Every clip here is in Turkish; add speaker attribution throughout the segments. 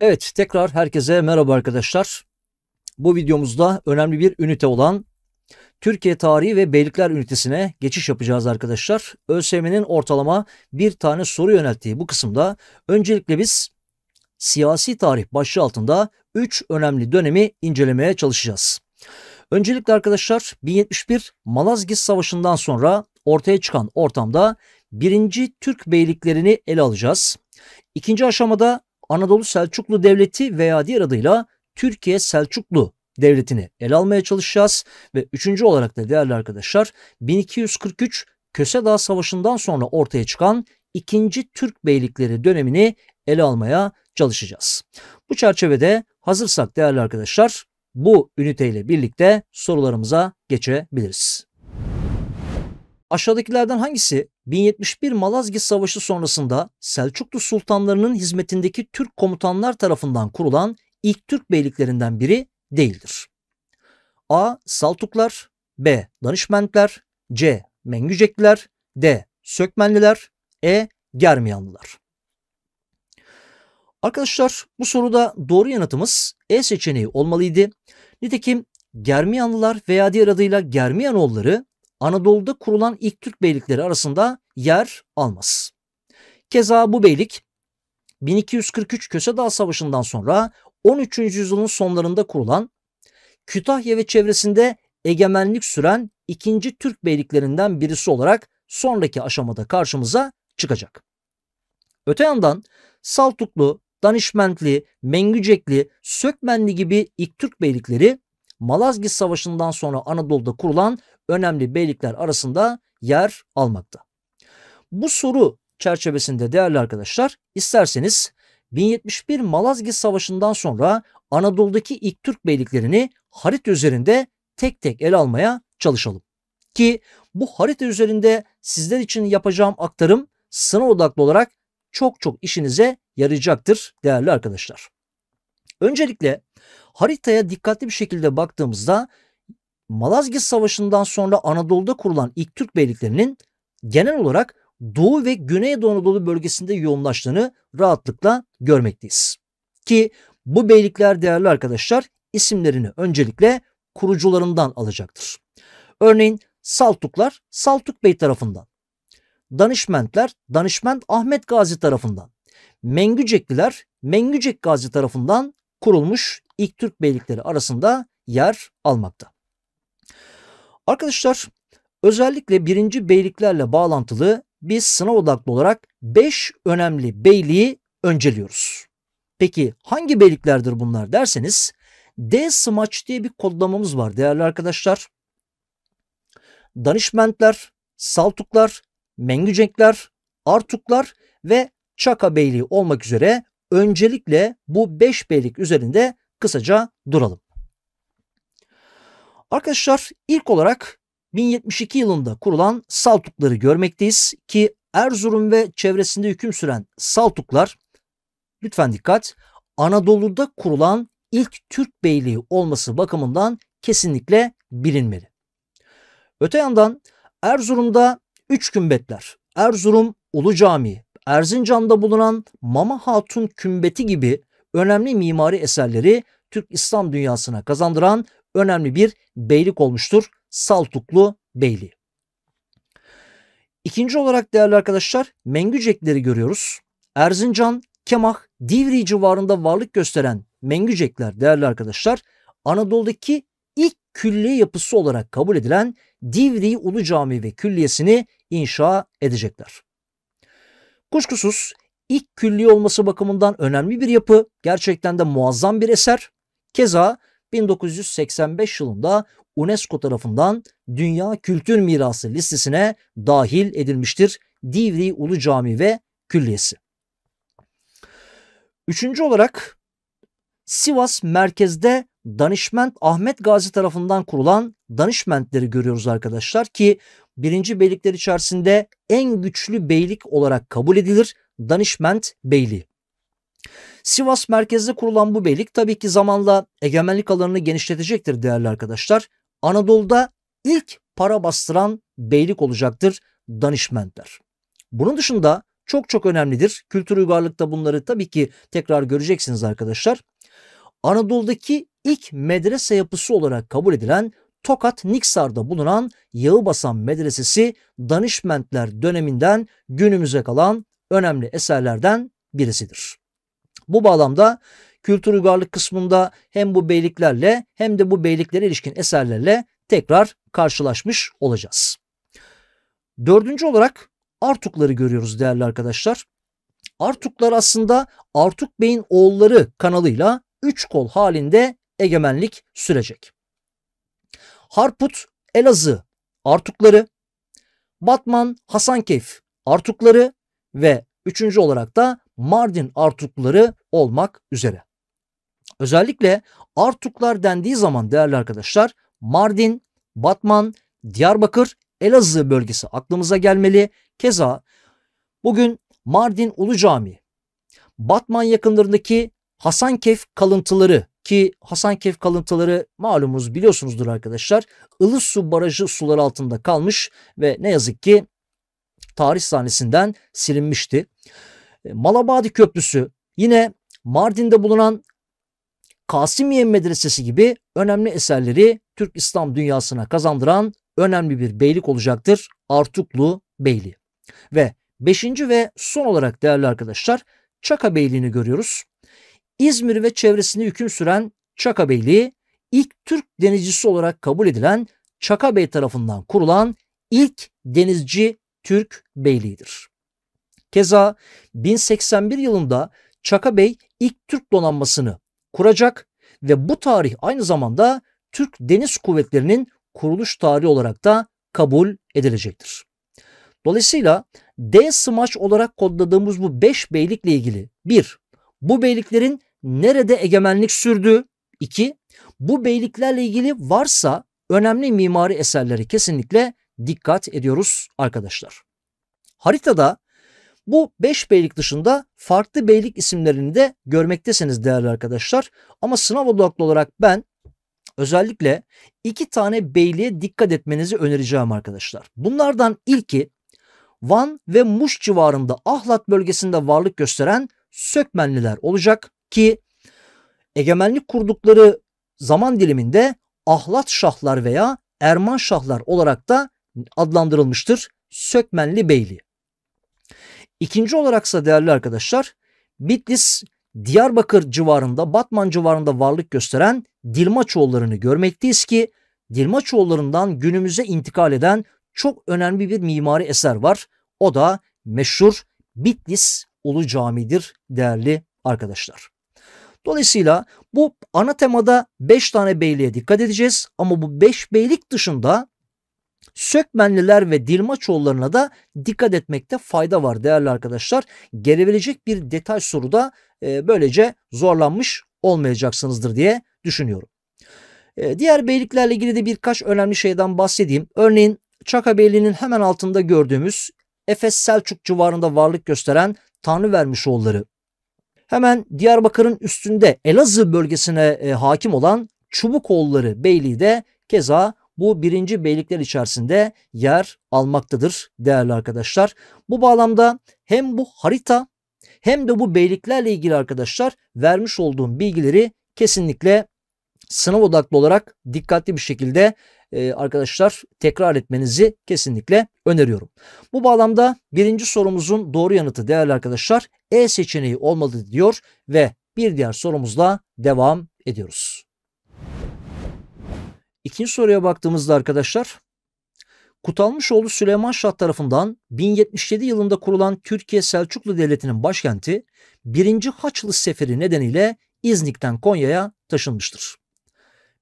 Speaker 1: Evet tekrar herkese merhaba arkadaşlar. Bu videomuzda önemli bir ünite olan Türkiye Tarihi ve Beylikler ünitesine geçiş yapacağız arkadaşlar. ÖSYM'nin ortalama bir tane soru yönelttiği bu kısımda öncelikle biz siyasi tarih başlığı altında 3 önemli dönemi incelemeye çalışacağız. Öncelikle arkadaşlar 1071 Malazgirt Savaşı'ndan sonra ortaya çıkan ortamda birinci Türk beyliklerini ele alacağız. İkinci aşamada Anadolu Selçuklu Devleti veya diğer adıyla Türkiye Selçuklu Devleti'ni ele almaya çalışacağız. Ve üçüncü olarak da değerli arkadaşlar 1243 Köse Dağı Savaşı'ndan sonra ortaya çıkan ikinci Türk Beylikleri dönemini ele almaya çalışacağız. Bu çerçevede hazırsak değerli arkadaşlar bu üniteyle birlikte sorularımıza geçebiliriz. Aşağıdakilerden hangisi 1071 Malazgirt Savaşı sonrasında Selçuklu sultanlarının hizmetindeki Türk komutanlar tarafından kurulan ilk Türk beyliklerinden biri değildir. A. Saltuklar B. Danışmentler C. Mengücekliler D. Sökmenliler E. Germiyanlılar Arkadaşlar bu soruda doğru yanıtımız E seçeneği olmalıydı. Nitekim Germiyanlılar veya diğer adıyla Germiyanoğulları Anadolu'da kurulan ilk Türk beylikleri arasında yer almaz. Keza bu beylik 1243 Köse Dağ Savaşı'ndan sonra 13. yüzyılın sonlarında kurulan Kütahya ve çevresinde egemenlik süren ikinci Türk beyliklerinden birisi olarak sonraki aşamada karşımıza çıkacak. Öte yandan Saltuklu, Danişmentli, Mengücekli, Sökmenli gibi ilk Türk beylikleri Malazgirt Savaşı'ndan sonra Anadolu'da kurulan önemli beylikler arasında yer almakta. Bu soru çerçevesinde değerli arkadaşlar isterseniz 1071 Malazgirt Savaşı'ndan sonra Anadolu'daki ilk Türk beyliklerini harita üzerinde tek tek ele almaya çalışalım. Ki bu harita üzerinde sizler için yapacağım aktarım sınav odaklı olarak çok çok işinize yarayacaktır değerli arkadaşlar. Öncelikle haritaya dikkatli bir şekilde baktığımızda Malazgirt Savaşı'ndan sonra Anadolu'da kurulan ilk Türk beyliklerinin genel olarak Doğu ve Güneydoğu Anadolu bölgesinde yoğunlaştığını rahatlıkla görmekteyiz. Ki bu beylikler değerli arkadaşlar isimlerini öncelikle kurucularından alacaktır. Örneğin Saltuklar Saltuk Bey tarafından, Danışmentler Danışment Ahmet Gazi tarafından, Mengücekliler Mengücek Gazi tarafından kurulmuş ilk Türk beylikleri arasında yer almakta. Arkadaşlar özellikle birinci beyliklerle bağlantılı biz sınav odaklı olarak 5 önemli beyliği önceliyoruz. Peki hangi beyliklerdir bunlar derseniz D smaç diye bir kodlamamız var değerli arkadaşlar. Danişmentler, Saltuklar, Mengücekler, Artuklar ve Çaka Beyliği olmak üzere öncelikle bu 5 beylik üzerinde kısaca duralım. Arkadaşlar ilk olarak 1072 yılında kurulan Saltukları görmekteyiz ki Erzurum ve çevresinde hüküm süren Saltuklar lütfen dikkat Anadolu'da kurulan ilk Türk beyliği olması bakımından kesinlikle bilinmeli. Öte yandan Erzurum'da 3 kümbetler, Erzurum Ulu Camii, Erzincan'da bulunan Mama Hatun Kümbeti gibi önemli mimari eserleri Türk İslam dünyasına kazandıran önemli bir beylik olmuştur. Saltuklu Beyliği. İkinci olarak değerli arkadaşlar Mengücekleri görüyoruz. Erzincan, Kemah, Divri civarında varlık gösteren Mengücekler değerli arkadaşlar Anadolu'daki ilk külliye yapısı olarak kabul edilen Divri Ulu Camii ve Külliyesini inşa edecekler. Kuşkusuz ilk külliye olması bakımından önemli bir yapı, gerçekten de muazzam bir eser. Keza 1985 yılında UNESCO tarafından Dünya Kültür Mirası listesine dahil edilmiştir Divri Ulu Cami ve Külliyesi. Üçüncü olarak Sivas merkezde Danışment Ahmet Gazi tarafından kurulan danışmentleri görüyoruz arkadaşlar ki birinci beylikler içerisinde en güçlü beylik olarak kabul edilir danışment beyliği. Sivas merkezde kurulan bu beylik tabii ki zamanla egemenlik alanını genişletecektir değerli arkadaşlar. Anadolu'da ilk para bastıran beylik olacaktır danışmentler. Bunun dışında çok çok önemlidir. Kültür uygarlıkta bunları tabii ki tekrar göreceksiniz arkadaşlar. Anadolu'daki ilk medrese yapısı olarak kabul edilen Tokat Niksar'da bulunan Yağıbasan Medresesi Danışmentler döneminden günümüze kalan önemli eserlerden birisidir. Bu bağlamda kültür uygarlık kısmında hem bu beyliklerle hem de bu beyliklere ilişkin eserlerle tekrar karşılaşmış olacağız. Dördüncü olarak Artukları görüyoruz değerli arkadaşlar. Artuklar aslında Artuk Bey'in oğulları kanalıyla üç kol halinde egemenlik sürecek. Harput Elazığ Artukları, Batman Hasankeyf Artukları ve üçüncü olarak da Mardin Artukları olmak üzere. Özellikle Artuklar dendiği zaman değerli arkadaşlar Mardin, Batman, Diyarbakır, Elazığ bölgesi aklımıza gelmeli. Keza bugün Mardin Ulu Camii, Batman yakınlarındaki Hasankeyf kalıntıları ki Hasankeyf kalıntıları malumunuz biliyorsunuzdur arkadaşlar. Ilısu Barajı sular altında kalmış ve ne yazık ki tarih sahnesinden silinmişti. Malabadi Köprüsü yine Mardin'de bulunan Kasimiye Medresesi gibi önemli eserleri Türk İslam dünyasına kazandıran önemli bir beylik olacaktır Artuklu Beyliği. Ve beşinci ve son olarak değerli arkadaşlar Çaka Beyliği'ni görüyoruz. İzmir ve çevresinde hüküm süren Çaka Beyliği ilk Türk denizcisi olarak kabul edilen Çaka Bey tarafından kurulan ilk denizci Türk beyliğidir. Keza 1081 yılında Çaka Bey ilk Türk donanmasını kuracak ve bu tarih aynı zamanda Türk Deniz Kuvvetleri'nin kuruluş tarihi olarak da kabul edilecektir. Dolayısıyla D smaç olarak kodladığımız bu 5 beylikle ilgili 1. Bu beyliklerin nerede egemenlik sürdüğü 2. Bu beyliklerle ilgili varsa önemli mimari eserlere kesinlikle dikkat ediyoruz arkadaşlar. Haritada bu 5 beylik dışında farklı beylik isimlerini de görmektesiniz değerli arkadaşlar. Ama sınav odaklı olarak ben özellikle iki tane beyliğe dikkat etmenizi önereceğim arkadaşlar. Bunlardan ilki Van ve Muş civarında Ahlat bölgesinde varlık gösteren Sökmenliler olacak ki egemenlik kurdukları zaman diliminde Ahlat Şahlar veya Erman Şahlar olarak da adlandırılmıştır Sökmenli Beyliği. İkinci olaraksa değerli arkadaşlar Bitlis Diyarbakır civarında Batman civarında varlık gösteren Dilmaçoğullarını görmekteyiz ki Dilmaçoğullarından günümüze intikal eden çok önemli bir mimari eser var. O da meşhur Bitlis Ulu Cami'dir değerli arkadaşlar. Dolayısıyla bu ana temada 5 tane beyliğe dikkat edeceğiz ama bu 5 beylik dışında Sökmenliler ve Dilmaçoğullarına da dikkat etmekte fayda var değerli arkadaşlar. Gelebilecek bir detay soruda e, böylece zorlanmış olmayacaksınızdır diye düşünüyorum. E, diğer beyliklerle ilgili de birkaç önemli şeyden bahsedeyim. Örneğin Çaka Beyliği'nin hemen altında gördüğümüz Efes Selçuk civarında varlık gösteren vermiş Tanrıvermişoğulları. Hemen Diyarbakır'ın üstünde Elazığ bölgesine e, hakim olan Çubukoğulları Beyliği de keza bu birinci beylikler içerisinde yer almaktadır değerli arkadaşlar. Bu bağlamda hem bu harita hem de bu beyliklerle ilgili arkadaşlar vermiş olduğum bilgileri kesinlikle sınav odaklı olarak dikkatli bir şekilde e, arkadaşlar tekrar etmenizi kesinlikle öneriyorum. Bu bağlamda birinci sorumuzun doğru yanıtı değerli arkadaşlar E seçeneği olmalı diyor ve bir diğer sorumuzla devam ediyoruz. İkinci soruya baktığımızda arkadaşlar Kutalmışoğlu Süleyman Şah tarafından 1077 yılında kurulan Türkiye Selçuklu Devleti'nin başkenti 1. Haçlı Seferi nedeniyle İznik'ten Konya'ya taşınmıştır.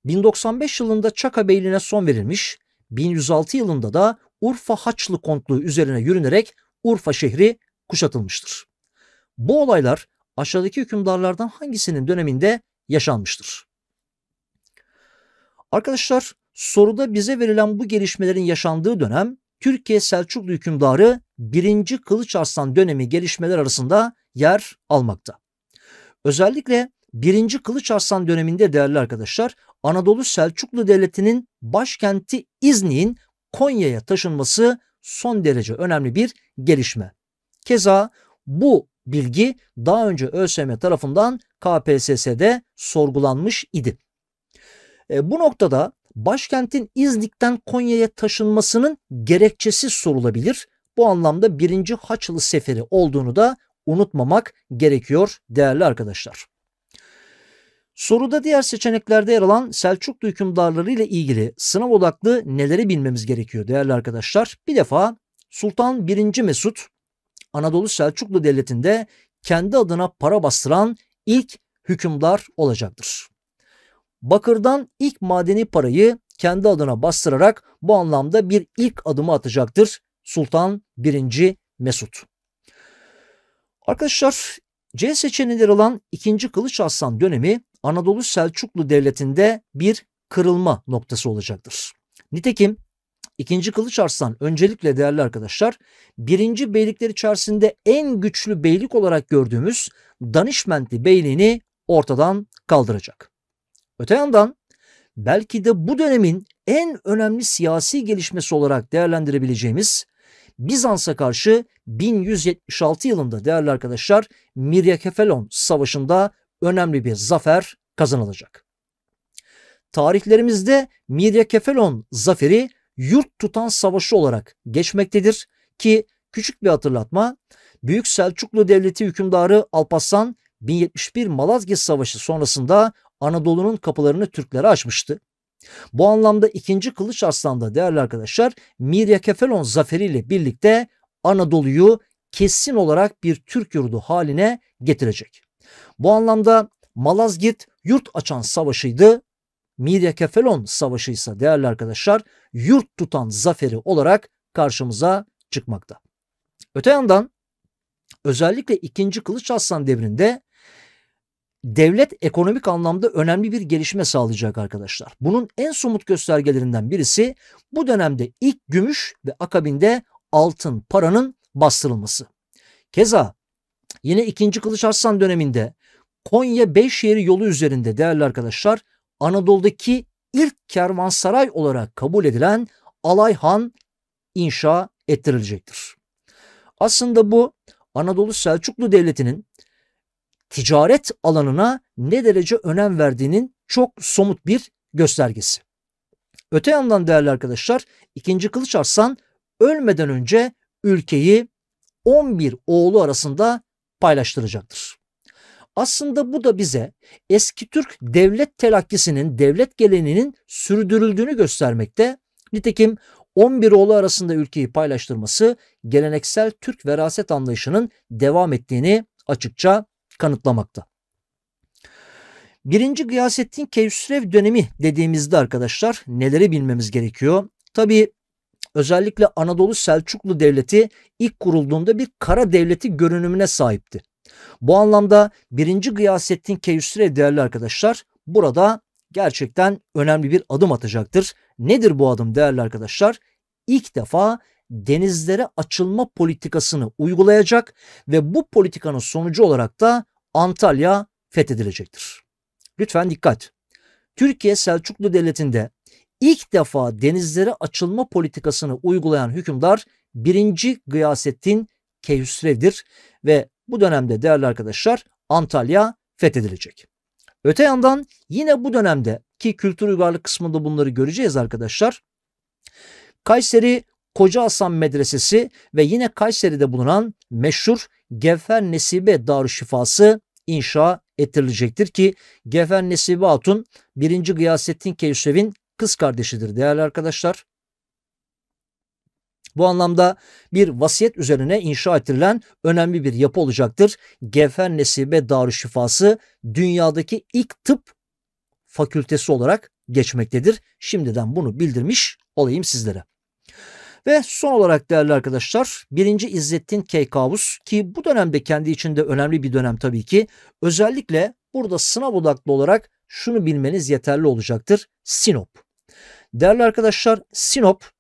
Speaker 1: 1095 yılında Çaka Beyliğine son verilmiş, 1106 yılında da Urfa Haçlı Kontluğu üzerine yürünerek Urfa şehri kuşatılmıştır. Bu olaylar aşağıdaki hükümdarlardan hangisinin döneminde yaşanmıştır? Arkadaşlar soruda bize verilen bu gelişmelerin yaşandığı dönem Türkiye Selçuklu hükümdarı 1. Kılıç Arslan dönemi gelişmeler arasında yer almakta. Özellikle 1. Kılıç Arslan döneminde değerli arkadaşlar Anadolu Selçuklu Devleti'nin başkenti İznik'in Konya'ya taşınması son derece önemli bir gelişme. Keza bu bilgi daha önce ÖSYM tarafından KPSS'de sorgulanmış idi. E, bu noktada başkentin İznik'ten Konya'ya taşınmasının gerekçesi sorulabilir. Bu anlamda birinci Haçlı Seferi olduğunu da unutmamak gerekiyor değerli arkadaşlar. Soruda diğer seçeneklerde yer alan Selçuklu hükümdarları ile ilgili sınav odaklı neleri bilmemiz gerekiyor değerli arkadaşlar? Bir defa Sultan 1. Mesut Anadolu Selçuklu Devleti'nde kendi adına para bastıran ilk hükümdar olacaktır. Bakırdan ilk madeni parayı kendi adına bastırarak bu anlamda bir ilk adımı atacaktır Sultan 1. Mesut. Arkadaşlar C seçeneğinde yer alan 2. Kılıç Aslan dönemi Anadolu Selçuklu Devleti'nde bir kırılma noktası olacaktır. Nitekim 2. Kılıç Arslan öncelikle değerli arkadaşlar 1. beylikler içerisinde en güçlü beylik olarak gördüğümüz Danişmentli Beyliğini ortadan kaldıracak. Öte yandan belki de bu dönemin en önemli siyasi gelişmesi olarak değerlendirebileceğimiz Bizans'a karşı 1176 yılında değerli arkadaşlar Miryakefalon Savaşı'nda önemli bir zafer kazanılacak. Tarihlerimizde Miryakefalon zaferi yurt tutan savaşı olarak geçmektedir ki küçük bir hatırlatma Büyük Selçuklu Devleti hükümdarı Alparslan 1071 Malazgirt Savaşı sonrasında Anadolu'nun kapılarını Türklere açmıştı. Bu anlamda 2. Kılıç Arslan'da değerli arkadaşlar Mirya Kefelon zaferiyle birlikte Anadolu'yu kesin olarak bir Türk yurdu haline getirecek. Bu anlamda Malazgirt yurt açan savaşıydı. Mirya Kefelon savaşı ise değerli arkadaşlar yurt tutan zaferi olarak karşımıza çıkmakta. Öte yandan özellikle 2. Kılıç Aslan devrinde devlet ekonomik anlamda önemli bir gelişme sağlayacak arkadaşlar. Bunun en somut göstergelerinden birisi bu dönemde ilk gümüş ve akabinde altın paranın bastırılması. Keza yine 2. Kılıç Arslan döneminde Konya Beyşehir yolu üzerinde değerli arkadaşlar Anadolu'daki ilk kervansaray olarak kabul edilen Alayhan inşa ettirilecektir. Aslında bu Anadolu Selçuklu Devleti'nin ticaret alanına ne derece önem verdiğinin çok somut bir göstergesi. Öte yandan değerli arkadaşlar ikinci Kılıç Arslan ölmeden önce ülkeyi 11 oğlu arasında paylaştıracaktır. Aslında bu da bize eski Türk devlet telakkisinin, devlet geleninin sürdürüldüğünü göstermekte. Nitekim 11 oğlu arasında ülkeyi paylaştırması geleneksel Türk veraset anlayışının devam ettiğini açıkça kanıtlamakta. Birinci Gıyasettin Kevsürev dönemi dediğimizde arkadaşlar neleri bilmemiz gerekiyor? Tabi özellikle Anadolu Selçuklu Devleti ilk kurulduğunda bir kara devleti görünümüne sahipti. Bu anlamda Birinci Gıyasettin Keyüsüre değerli arkadaşlar burada gerçekten önemli bir adım atacaktır. Nedir bu adım değerli arkadaşlar? İlk defa denizlere açılma politikasını uygulayacak ve bu politikanın sonucu olarak da Antalya fethedilecektir. Lütfen dikkat. Türkiye Selçuklu Devleti'nde ilk defa denizlere açılma politikasını uygulayan hükümdar 1. Gıyasettin Keyhüsrev'dir ve bu dönemde değerli arkadaşlar Antalya fethedilecek. Öte yandan yine bu dönemde ki kültür uygarlık kısmında bunları göreceğiz arkadaşlar. Kayseri Koca Hasan Medresesi ve yine Kayseri'de bulunan meşhur Gefer Nesibe Darüşşifası inşa ettirilecektir ki Gefer Nesibe Hatun 1. Gıyasettin Keysevi'nin kız kardeşidir değerli arkadaşlar. Bu anlamda bir vasiyet üzerine inşa ettirilen önemli bir yapı olacaktır. Gefer Nesibe Darüşşifası dünyadaki ilk tıp fakültesi olarak geçmektedir. Şimdiden bunu bildirmiş olayım sizlere. Ve son olarak değerli arkadaşlar birinci İzzettin Keykavus ki bu dönemde kendi içinde önemli bir dönem tabii ki özellikle burada sınav odaklı olarak şunu bilmeniz yeterli olacaktır. Sinop. Değerli arkadaşlar Sinop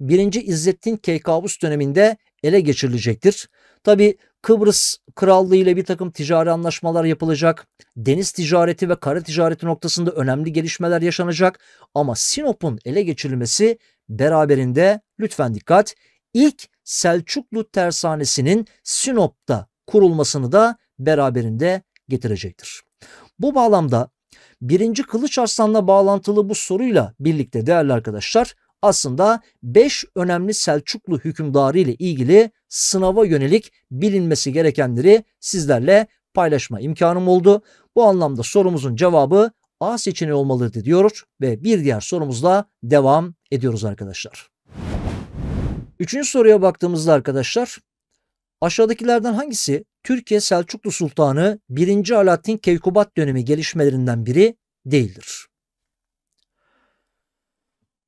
Speaker 1: birinci İzzettin Keykavus döneminde ele geçirilecektir. Tabi Kıbrıs Krallığı ile bir takım ticari anlaşmalar yapılacak. Deniz ticareti ve kara ticareti noktasında önemli gelişmeler yaşanacak. Ama Sinop'un ele geçirilmesi beraberinde lütfen dikkat, ilk Selçuklu tersanesinin Sinop'ta kurulmasını da beraberinde getirecektir. Bu bağlamda 1. Kılıç Arslan'la bağlantılı bu soruyla birlikte değerli arkadaşlar aslında 5 önemli Selçuklu hükümdarı ile ilgili sınava yönelik bilinmesi gerekenleri sizlerle paylaşma imkanım oldu. Bu anlamda sorumuzun cevabı A seçeneği olmalıydı diyoruz ve bir diğer sorumuzla devam ediyoruz arkadaşlar. Üçüncü soruya baktığımızda arkadaşlar aşağıdakilerden hangisi Türkiye Selçuklu Sultanı 1. Alaaddin Keykubat dönemi gelişmelerinden biri değildir?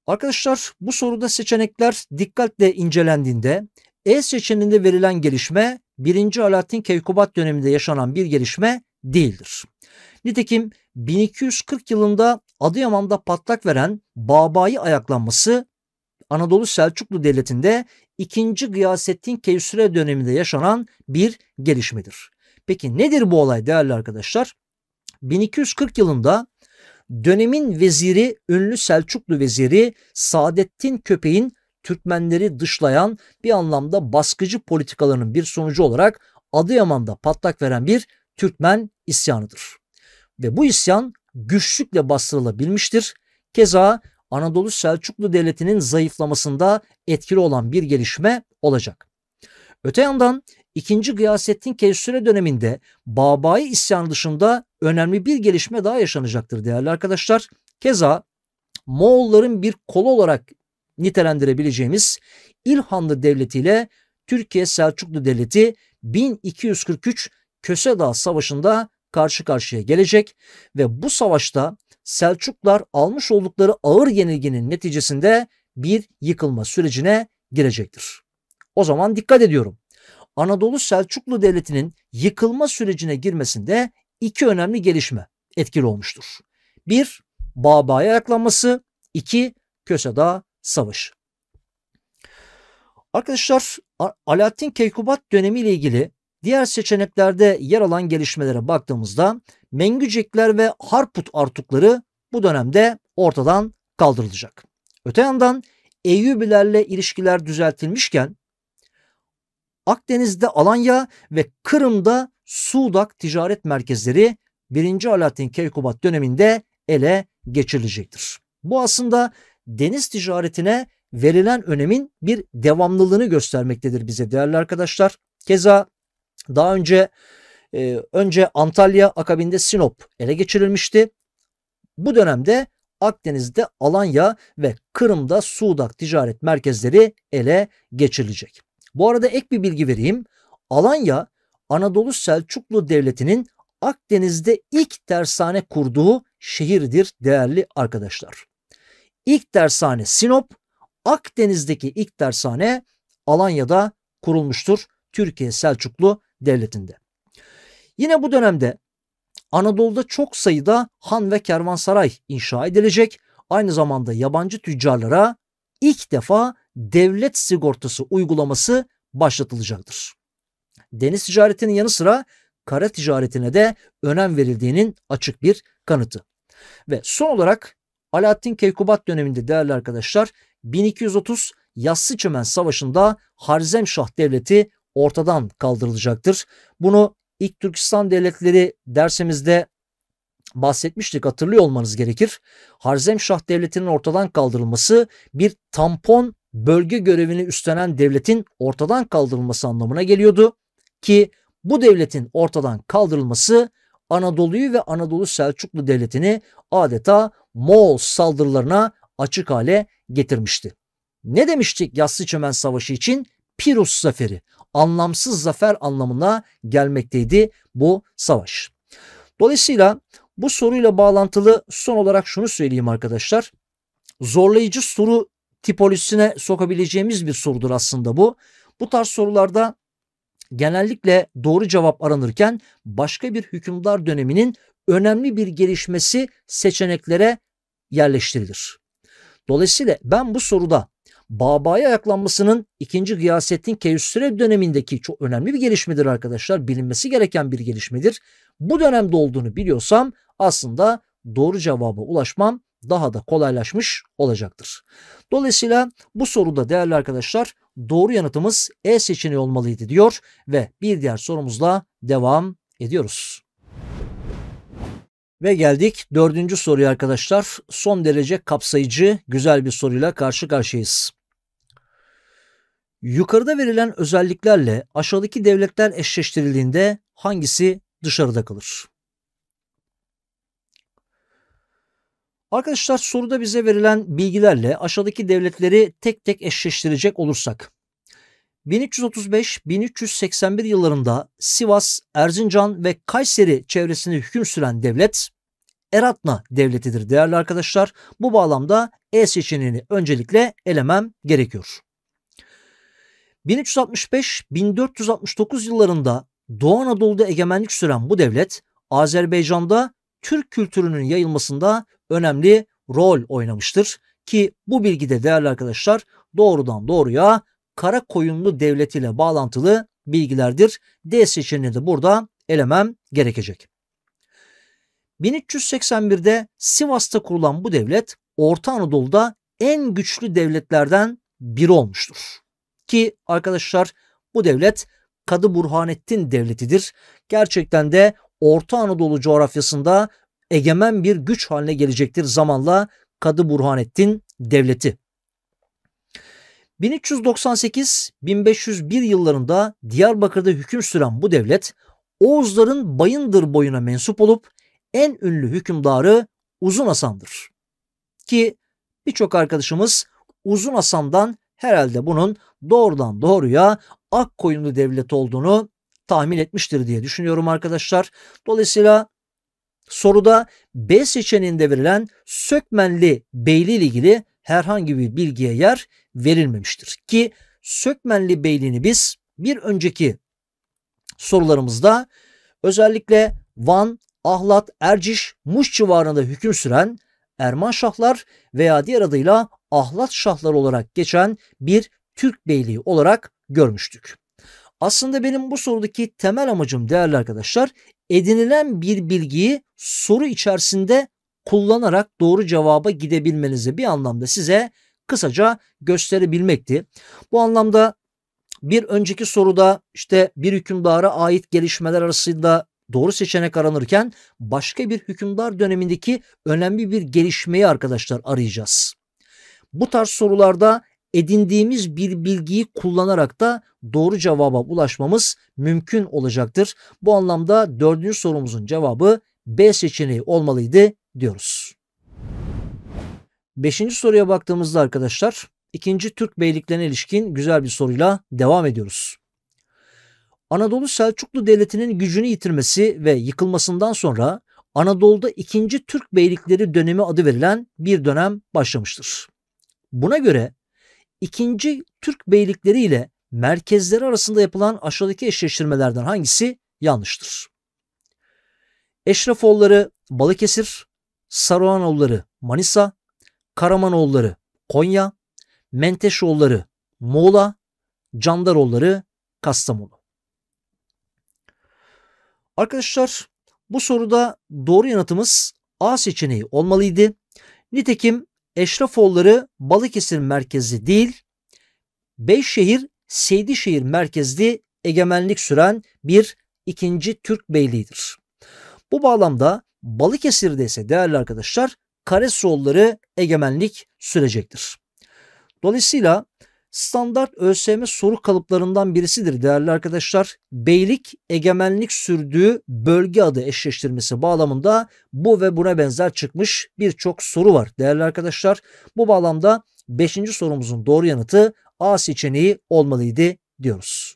Speaker 1: Arkadaşlar bu soruda seçenekler dikkatle incelendiğinde E seçeneğinde verilen gelişme 1. Alaaddin Keykubat döneminde yaşanan bir gelişme değildir. Nitekim 1240 yılında Adıyaman'da patlak veren Babayi ayaklanması Anadolu Selçuklu Devleti'nde 2. Gıyasettin Kevsüre döneminde yaşanan bir gelişmedir. Peki nedir bu olay değerli arkadaşlar? 1240 yılında dönemin veziri, ünlü Selçuklu veziri Saadettin Köpeğin Türkmenleri dışlayan bir anlamda baskıcı politikalarının bir sonucu olarak Adıyaman'da patlak veren bir Türkmen isyanıdır. Ve bu isyan güçlükle bastırılabilmiştir. Keza Anadolu Selçuklu Devleti'nin zayıflamasında etkili olan bir gelişme olacak. Öte yandan 2. Gıyasettin Kevsüre döneminde Babai isyanı dışında önemli bir gelişme daha yaşanacaktır değerli arkadaşlar. Keza Moğolların bir kolu olarak nitelendirebileceğimiz İlhanlı Devleti ile Türkiye Selçuklu Devleti 1243 Köse Dağı Savaşı'nda karşı karşıya gelecek ve bu savaşta Selçuklar almış oldukları ağır yenilginin neticesinde bir yıkılma sürecine girecektir. O zaman dikkat ediyorum. Anadolu Selçuklu Devleti'nin yıkılma sürecine girmesinde iki önemli gelişme etkili olmuştur. Bir, Baba'ya ayaklanması, iki, Köseda Savaşı. Arkadaşlar Alaaddin Keykubat dönemi ile ilgili Diğer seçeneklerde yer alan gelişmelere baktığımızda Mengücekler ve Harput artukları bu dönemde ortadan kaldırılacak. Öte yandan Eyyubilerle ilişkiler düzeltilmişken Akdeniz'de Alanya ve Kırım'da Sudak ticaret merkezleri 1. Alaaddin Keykubat döneminde ele geçirilecektir. Bu aslında deniz ticaretine verilen önemin bir devamlılığını göstermektedir bize değerli arkadaşlar. Keza daha önce e, önce Antalya akabinde Sinop ele geçirilmişti. Bu dönemde Akdeniz'de Alanya ve Kırım'da Suudak ticaret merkezleri ele geçirilecek. Bu arada ek bir bilgi vereyim. Alanya Anadolu Selçuklu Devleti'nin Akdeniz'de ilk tersane kurduğu şehirdir değerli arkadaşlar. İlk tersane Sinop, Akdeniz'deki ilk tersane Alanya'da kurulmuştur. Türkiye Selçuklu devletinde. Yine bu dönemde Anadolu'da çok sayıda han ve kervansaray inşa edilecek. Aynı zamanda yabancı tüccarlara ilk defa devlet sigortası uygulaması başlatılacaktır. Deniz ticaretinin yanı sıra kara ticaretine de önem verildiğinin açık bir kanıtı. Ve son olarak Alaaddin Keykubat döneminde değerli arkadaşlar 1230 Yassıçömen Savaşı'nda Harzemşah Devleti ortadan kaldırılacaktır. Bunu ilk Türkistan devletleri dersimizde bahsetmiştik hatırlıyor olmanız gerekir. Harzemşah devletinin ortadan kaldırılması bir tampon bölge görevini üstlenen devletin ortadan kaldırılması anlamına geliyordu ki bu devletin ortadan kaldırılması Anadolu'yu ve Anadolu Selçuklu devletini adeta Moğol saldırılarına açık hale getirmişti. Ne demiştik Yassı Çemen Savaşı için? Piros zaferi anlamsız zafer anlamına gelmekteydi bu savaş. Dolayısıyla bu soruyla bağlantılı son olarak şunu söyleyeyim arkadaşlar. Zorlayıcı soru tipolojisine sokabileceğimiz bir sorudur aslında bu. Bu tarz sorularda genellikle doğru cevap aranırken başka bir hükümdar döneminin önemli bir gelişmesi seçeneklere yerleştirilir. Dolayısıyla ben bu soruda Baba'ya ayaklanmasının ikinci Gıyasettin Keyüsrev dönemindeki çok önemli bir gelişmedir arkadaşlar. Bilinmesi gereken bir gelişmedir. Bu dönemde olduğunu biliyorsam aslında doğru cevaba ulaşmam daha da kolaylaşmış olacaktır. Dolayısıyla bu soruda değerli arkadaşlar doğru yanıtımız E seçeneği olmalıydı diyor ve bir diğer sorumuzla devam ediyoruz. Ve geldik dördüncü soruya arkadaşlar. Son derece kapsayıcı, güzel bir soruyla karşı karşıyayız. Yukarıda verilen özelliklerle aşağıdaki devletler eşleştirildiğinde hangisi dışarıda kalır? Arkadaşlar soruda bize verilen bilgilerle aşağıdaki devletleri tek tek eşleştirecek olursak 1335-1381 yıllarında Sivas, Erzincan ve Kayseri çevresini hüküm süren devlet Eratna devletidir değerli arkadaşlar. Bu bağlamda E seçeneğini öncelikle elemem gerekiyor. 1365-1469 yıllarında Doğu Anadolu'da egemenlik süren bu devlet Azerbaycan'da Türk kültürünün yayılmasında önemli rol oynamıştır ki bu bilgide değerli arkadaşlar doğrudan doğruya Kara Koyunlu Devleti ile bağlantılı bilgilerdir. D seçeneğini de burada elemem gerekecek. 1381'de Sivas'ta kurulan bu devlet Orta Anadolu'da en güçlü devletlerden biri olmuştur. Ki arkadaşlar bu devlet Kadı Burhanettin devletidir. Gerçekten de Orta Anadolu coğrafyasında egemen bir güç haline gelecektir zamanla Kadı Burhanettin devleti. 1398-1501 yıllarında Diyarbakır'da hüküm süren bu devlet Oğuzların Bayındır boyuna mensup olup en ünlü hükümdarı Uzun Hasan'dır. Ki birçok arkadaşımız Uzun Hasan'dan herhalde bunun doğrudan doğruya ak koyunlu devlet olduğunu tahmin etmiştir diye düşünüyorum arkadaşlar. Dolayısıyla soruda B seçeneğinde verilen Sökmenli Beyli ile ilgili herhangi bir bilgiye yer verilmemiştir. Ki Sökmenli Beyliğini biz bir önceki sorularımızda özellikle Van, Ahlat, Erciş, Muş civarında hüküm süren Erman şahlar veya diğer adıyla Ahlat Şahları olarak geçen bir Türk beyliği olarak görmüştük. Aslında benim bu sorudaki temel amacım değerli arkadaşlar edinilen bir bilgiyi soru içerisinde kullanarak doğru cevaba gidebilmenizi bir anlamda size kısaca gösterebilmekti. Bu anlamda bir önceki soruda işte bir hükümdara ait gelişmeler arasında doğru seçenek aranırken başka bir hükümdar dönemindeki önemli bir gelişmeyi arkadaşlar arayacağız. Bu tarz sorularda edindiğimiz bir bilgiyi kullanarak da doğru cevaba ulaşmamız mümkün olacaktır. Bu anlamda dördüncü sorumuzun cevabı B seçeneği olmalıydı diyoruz. Beşinci soruya baktığımızda arkadaşlar ikinci Türk beyliklerine ilişkin güzel bir soruyla devam ediyoruz. Anadolu Selçuklu Devleti'nin gücünü yitirmesi ve yıkılmasından sonra Anadolu'da ikinci Türk beylikleri dönemi adı verilen bir dönem başlamıştır. Buna göre ikinci Türk beylikleri ile merkezleri arasında yapılan aşağıdaki eşleştirmelerden hangisi yanlıştır? Eşrefoğulları Balıkesir, Saruhanoğulları Manisa, Karamanoğulları Konya, Menteşoğulları Muğla, Candaroğulları Kastamonu. Arkadaşlar bu soruda doğru yanıtımız A seçeneği olmalıydı. Nitekim Eşrefoğulları Balıkesir merkezi değil, Beyşehir, Seydişehir merkezli egemenlik süren bir ikinci Türk beyliğidir. Bu bağlamda Balıkesir'de ise değerli arkadaşlar Karesoğulları egemenlik sürecektir. Dolayısıyla standart ÖSYM soru kalıplarından birisidir değerli arkadaşlar. Beylik egemenlik sürdüğü bölge adı eşleştirmesi bağlamında bu ve buna benzer çıkmış birçok soru var değerli arkadaşlar. Bu bağlamda 5. sorumuzun doğru yanıtı A seçeneği olmalıydı diyoruz.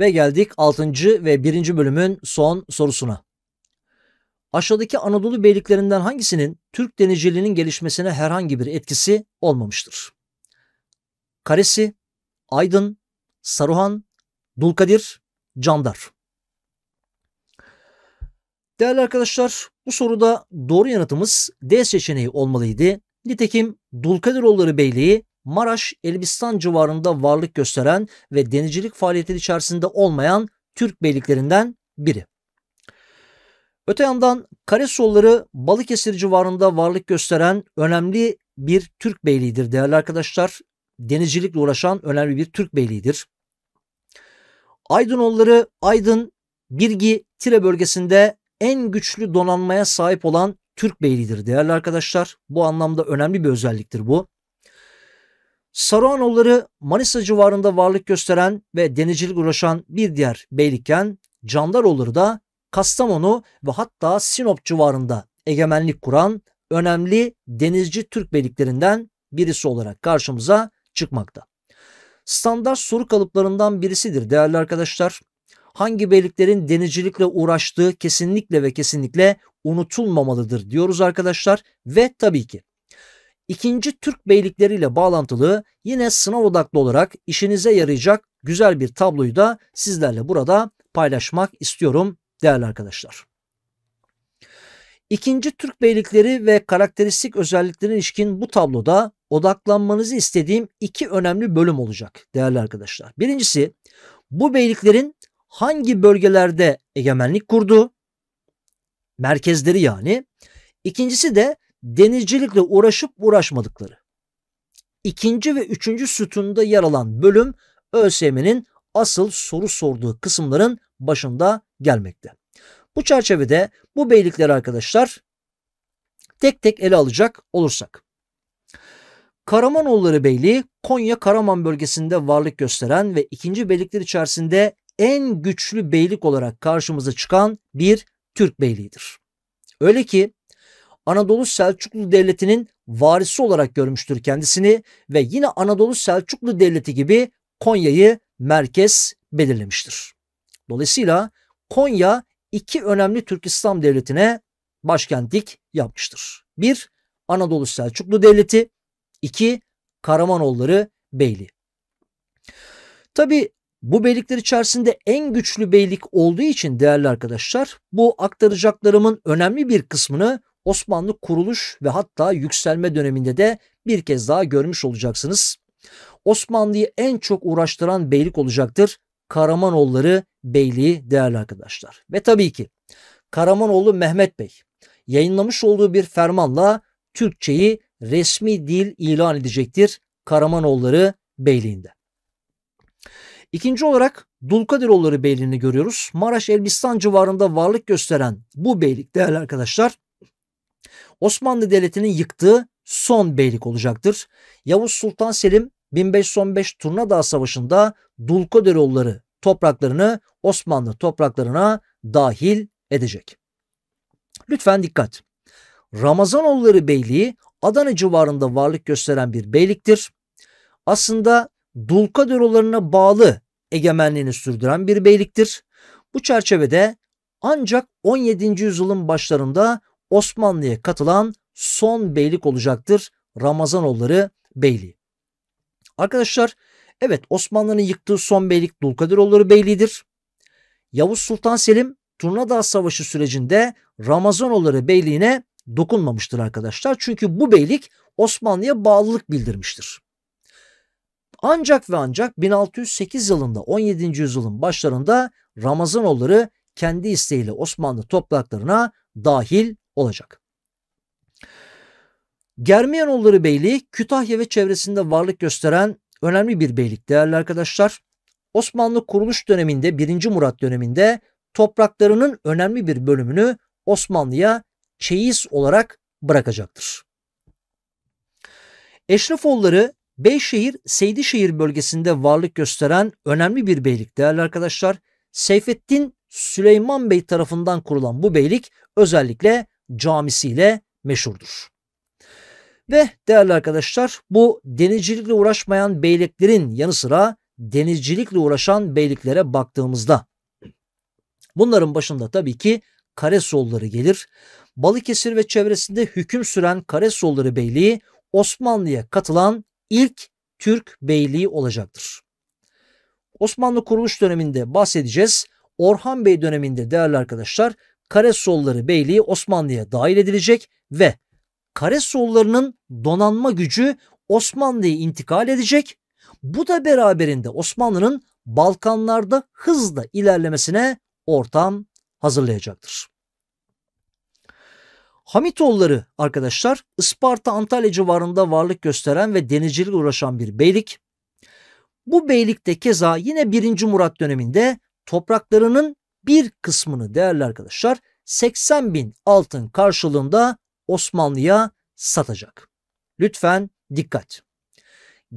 Speaker 1: Ve geldik 6. ve 1. bölümün son sorusuna. Aşağıdaki Anadolu beyliklerinden hangisinin Türk denizciliğinin gelişmesine herhangi bir etkisi olmamıştır? Karesi, Aydın, Saruhan, Dulkadir, Candar. Değerli arkadaşlar bu soruda doğru yanıtımız D seçeneği olmalıydı. Nitekim Dulkadiroğulları Beyliği Maraş, Elbistan civarında varlık gösteren ve denizcilik faaliyeti içerisinde olmayan Türk beyliklerinden biri. Öte yandan Karesolları Balıkesir civarında varlık gösteren önemli bir Türk beyliğidir değerli arkadaşlar denizcilikle uğraşan önemli bir Türk beyliğidir. Aydınoğulları Aydın Birgi Tire bölgesinde en güçlü donanmaya sahip olan Türk beyliğidir değerli arkadaşlar. Bu anlamda önemli bir özelliktir bu. Saruhanoğulları Manisa civarında varlık gösteren ve denizcilik uğraşan bir diğer beylikken Candaroğulları da Kastamonu ve hatta Sinop civarında egemenlik kuran önemli denizci Türk beyliklerinden birisi olarak karşımıza çıkmakta. Standart soru kalıplarından birisidir değerli arkadaşlar. Hangi beyliklerin denizcilikle uğraştığı kesinlikle ve kesinlikle unutulmamalıdır diyoruz arkadaşlar ve tabii ki ikinci Türk beylikleriyle bağlantılı yine sınav odaklı olarak işinize yarayacak güzel bir tabloyu da sizlerle burada paylaşmak istiyorum değerli arkadaşlar. İkinci Türk beylikleri ve karakteristik özelliklerine ilişkin bu tabloda odaklanmanızı istediğim iki önemli bölüm olacak değerli arkadaşlar. Birincisi bu beyliklerin hangi bölgelerde egemenlik kurduğu, merkezleri yani. İkincisi de denizcilikle uğraşıp uğraşmadıkları. İkinci ve üçüncü sütunda yer alan bölüm ÖSYM'nin asıl soru sorduğu kısımların başında gelmekte. Bu çerçevede bu beylikleri arkadaşlar tek tek ele alacak olursak. Karamanoğulları Beyliği Konya Karaman bölgesinde varlık gösteren ve 2. Beylikler içerisinde en güçlü beylik olarak karşımıza çıkan bir Türk beyliğidir. Öyle ki Anadolu Selçuklu Devleti'nin varisi olarak görmüştür kendisini ve yine Anadolu Selçuklu Devleti gibi Konya'yı merkez belirlemiştir. Dolayısıyla Konya iki önemli Türk İslam Devleti'ne başkentlik yapmıştır. Bir, Anadolu Selçuklu Devleti, 2. Karamanoğulları Beyliği. Tabi bu beylikler içerisinde en güçlü beylik olduğu için değerli arkadaşlar bu aktaracaklarımın önemli bir kısmını Osmanlı kuruluş ve hatta yükselme döneminde de bir kez daha görmüş olacaksınız. Osmanlı'yı en çok uğraştıran beylik olacaktır. Karamanoğulları Beyliği değerli arkadaşlar. Ve tabii ki Karamanoğlu Mehmet Bey yayınlamış olduğu bir fermanla Türkçeyi resmi dil ilan edecektir Karamanoğulları Beyliği'nde. İkinci olarak Dulkadiroğulları Beyliği'ni görüyoruz. Maraş Elbistan civarında varlık gösteren bu beylik değerli arkadaşlar Osmanlı Devleti'nin yıktığı son beylik olacaktır. Yavuz Sultan Selim 1515 Turna Dağı Savaşı'nda Dulkadiroğulları topraklarını Osmanlı topraklarına dahil edecek. Lütfen dikkat. Ramazanoğulları Beyliği Adana civarında varlık gösteren bir beyliktir. Aslında Dulka Dörolarına bağlı egemenliğini sürdüren bir beyliktir. Bu çerçevede ancak 17. yüzyılın başlarında Osmanlı'ya katılan son beylik olacaktır Ramazanoğulları Beyliği. Arkadaşlar evet Osmanlı'nın yıktığı son beylik Dulkadiroğulları Beyliği'dir. Yavuz Sultan Selim Turnadağ Savaşı sürecinde Ramazanoğulları Beyliği'ne dokunmamıştır arkadaşlar. Çünkü bu beylik Osmanlı'ya bağlılık bildirmiştir. Ancak ve ancak 1608 yılında 17. yüzyılın başlarında Ramazanoğulları kendi isteğiyle Osmanlı topraklarına dahil olacak. Germiyanoğulları Beyliği Kütahya ve çevresinde varlık gösteren önemli bir beylik değerli arkadaşlar. Osmanlı kuruluş döneminde 1. Murat döneminde topraklarının önemli bir bölümünü Osmanlı'ya çeyiz olarak bırakacaktır. Eşrefoğulları Beyşehir, Seydişehir bölgesinde varlık gösteren önemli bir beylik değerli arkadaşlar. Seyfettin Süleyman Bey tarafından kurulan bu beylik özellikle camisiyle meşhurdur. Ve değerli arkadaşlar bu denizcilikle uğraşmayan beyliklerin yanı sıra denizcilikle uğraşan beyliklere baktığımızda bunların başında tabii ki Karesolları gelir. Balıkesir ve çevresinde hüküm süren Karesolları Beyliği Osmanlı'ya katılan ilk Türk beyliği olacaktır. Osmanlı kuruluş döneminde bahsedeceğiz. Orhan Bey döneminde değerli arkadaşlar Karesolları Beyliği Osmanlı'ya dahil edilecek ve Karesollarının donanma gücü Osmanlı'ya intikal edecek. Bu da beraberinde Osmanlı'nın Balkanlarda hızla ilerlemesine ortam hazırlayacaktır. Hamitoğulları arkadaşlar Isparta Antalya civarında varlık gösteren ve denizcilik uğraşan bir beylik. Bu beylikte keza yine 1. Murat döneminde topraklarının bir kısmını değerli arkadaşlar 80 bin altın karşılığında Osmanlı'ya satacak. Lütfen dikkat.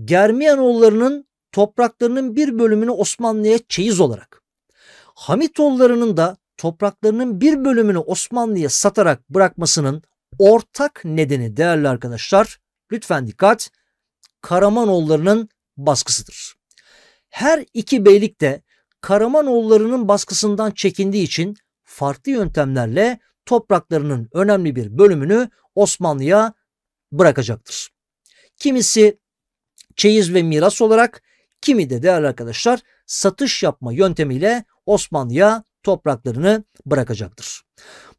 Speaker 1: Germiyanoğullarının topraklarının bir bölümünü Osmanlı'ya çeyiz olarak, Hamitoğullarının da topraklarının bir bölümünü Osmanlı'ya satarak bırakmasının ortak nedeni değerli arkadaşlar lütfen dikkat Karamanoğullarının baskısıdır. Her iki beylik de Karamanoğullarının baskısından çekindiği için farklı yöntemlerle topraklarının önemli bir bölümünü Osmanlı'ya bırakacaktır. Kimisi çeyiz ve miras olarak kimi de değerli arkadaşlar satış yapma yöntemiyle Osmanlı'ya topraklarını bırakacaktır.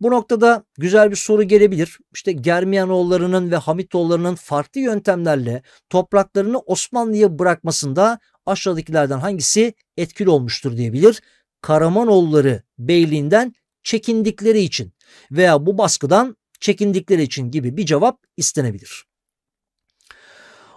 Speaker 1: Bu noktada güzel bir soru gelebilir. İşte Germiyanoğullarının ve Hamitoğullarının farklı yöntemlerle topraklarını Osmanlı'ya bırakmasında aşağıdakilerden hangisi etkili olmuştur diyebilir. Karamanoğulları beyliğinden çekindikleri için veya bu baskıdan çekindikleri için gibi bir cevap istenebilir.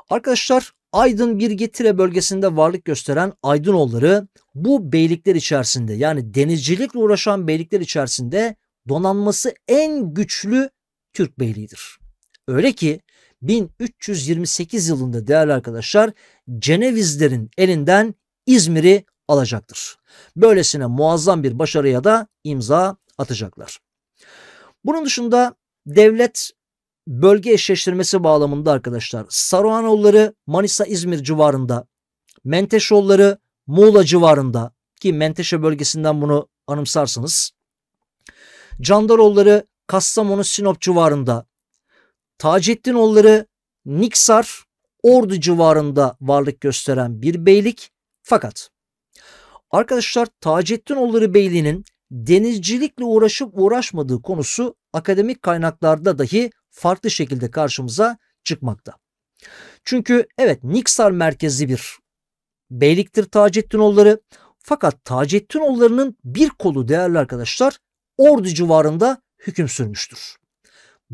Speaker 1: Arkadaşlar Aydın bir getire bölgesinde varlık gösteren Aydınoğulları bu beylikler içerisinde yani denizcilikle uğraşan beylikler içerisinde donanması en güçlü Türk beyliğidir. Öyle ki 1328 yılında değerli arkadaşlar Cenevizlerin elinden İzmir'i alacaktır. Böylesine muazzam bir başarıya da imza atacaklar. Bunun dışında devlet bölge eşleştirmesi bağlamında arkadaşlar Saruhanoğulları Manisa İzmir civarında, Menteşoğulları Muğla civarında ki Menteşe bölgesinden bunu anımsarsınız. Candaroğulları Kastamonu Sinop civarında, Taceddinoğulları Niksar Ordu civarında varlık gösteren bir beylik fakat arkadaşlar Taceddinoğulları Beyliği'nin denizcilikle uğraşıp uğraşmadığı konusu akademik kaynaklarda dahi farklı şekilde karşımıza çıkmakta. Çünkü evet Niksar merkezli bir beyliktir Taceddinoğulları. Fakat Taceddinoğullarının bir kolu değerli arkadaşlar Ordu civarında hüküm sürmüştür.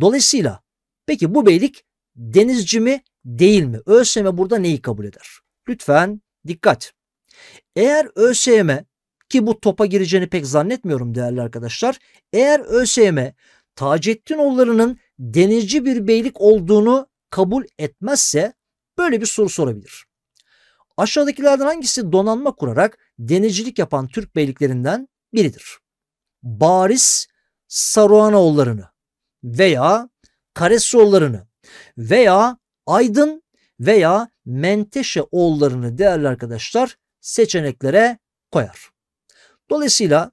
Speaker 1: Dolayısıyla peki bu beylik denizci mi değil mi? ÖSYM burada neyi kabul eder? Lütfen dikkat. Eğer ÖSYM ki bu topa gireceğini pek zannetmiyorum değerli arkadaşlar. Eğer ÖSYM oğullarının denizci bir beylik olduğunu kabul etmezse böyle bir soru sorabilir. Aşağıdakilerden hangisi donanma kurarak denizcilik yapan Türk beyliklerinden biridir? Baris Saruhanoğullarını veya Karesioğullarını veya Aydın veya Menteşe oğullarını değerli arkadaşlar seçeneklere koyar. Dolayısıyla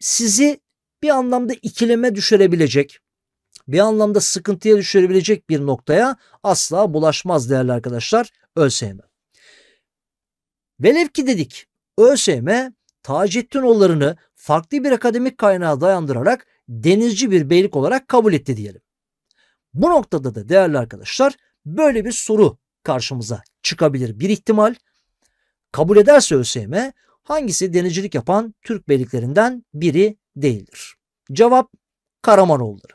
Speaker 1: sizi bir anlamda ikileme düşürebilecek, bir anlamda sıkıntıya düşürebilecek bir noktaya asla bulaşmaz değerli arkadaşlar ÖSYM. Velev ki dedik ÖSYM Taceddinoğulları'nı farklı bir akademik kaynağa dayandırarak denizci bir beylik olarak kabul etti diyelim. Bu noktada da değerli arkadaşlar böyle bir soru karşımıza çıkabilir bir ihtimal. Kabul ederse ÖSYM Hangisi denizcilik yapan Türk beyliklerinden biri değildir? Cevap Karamanoğulları.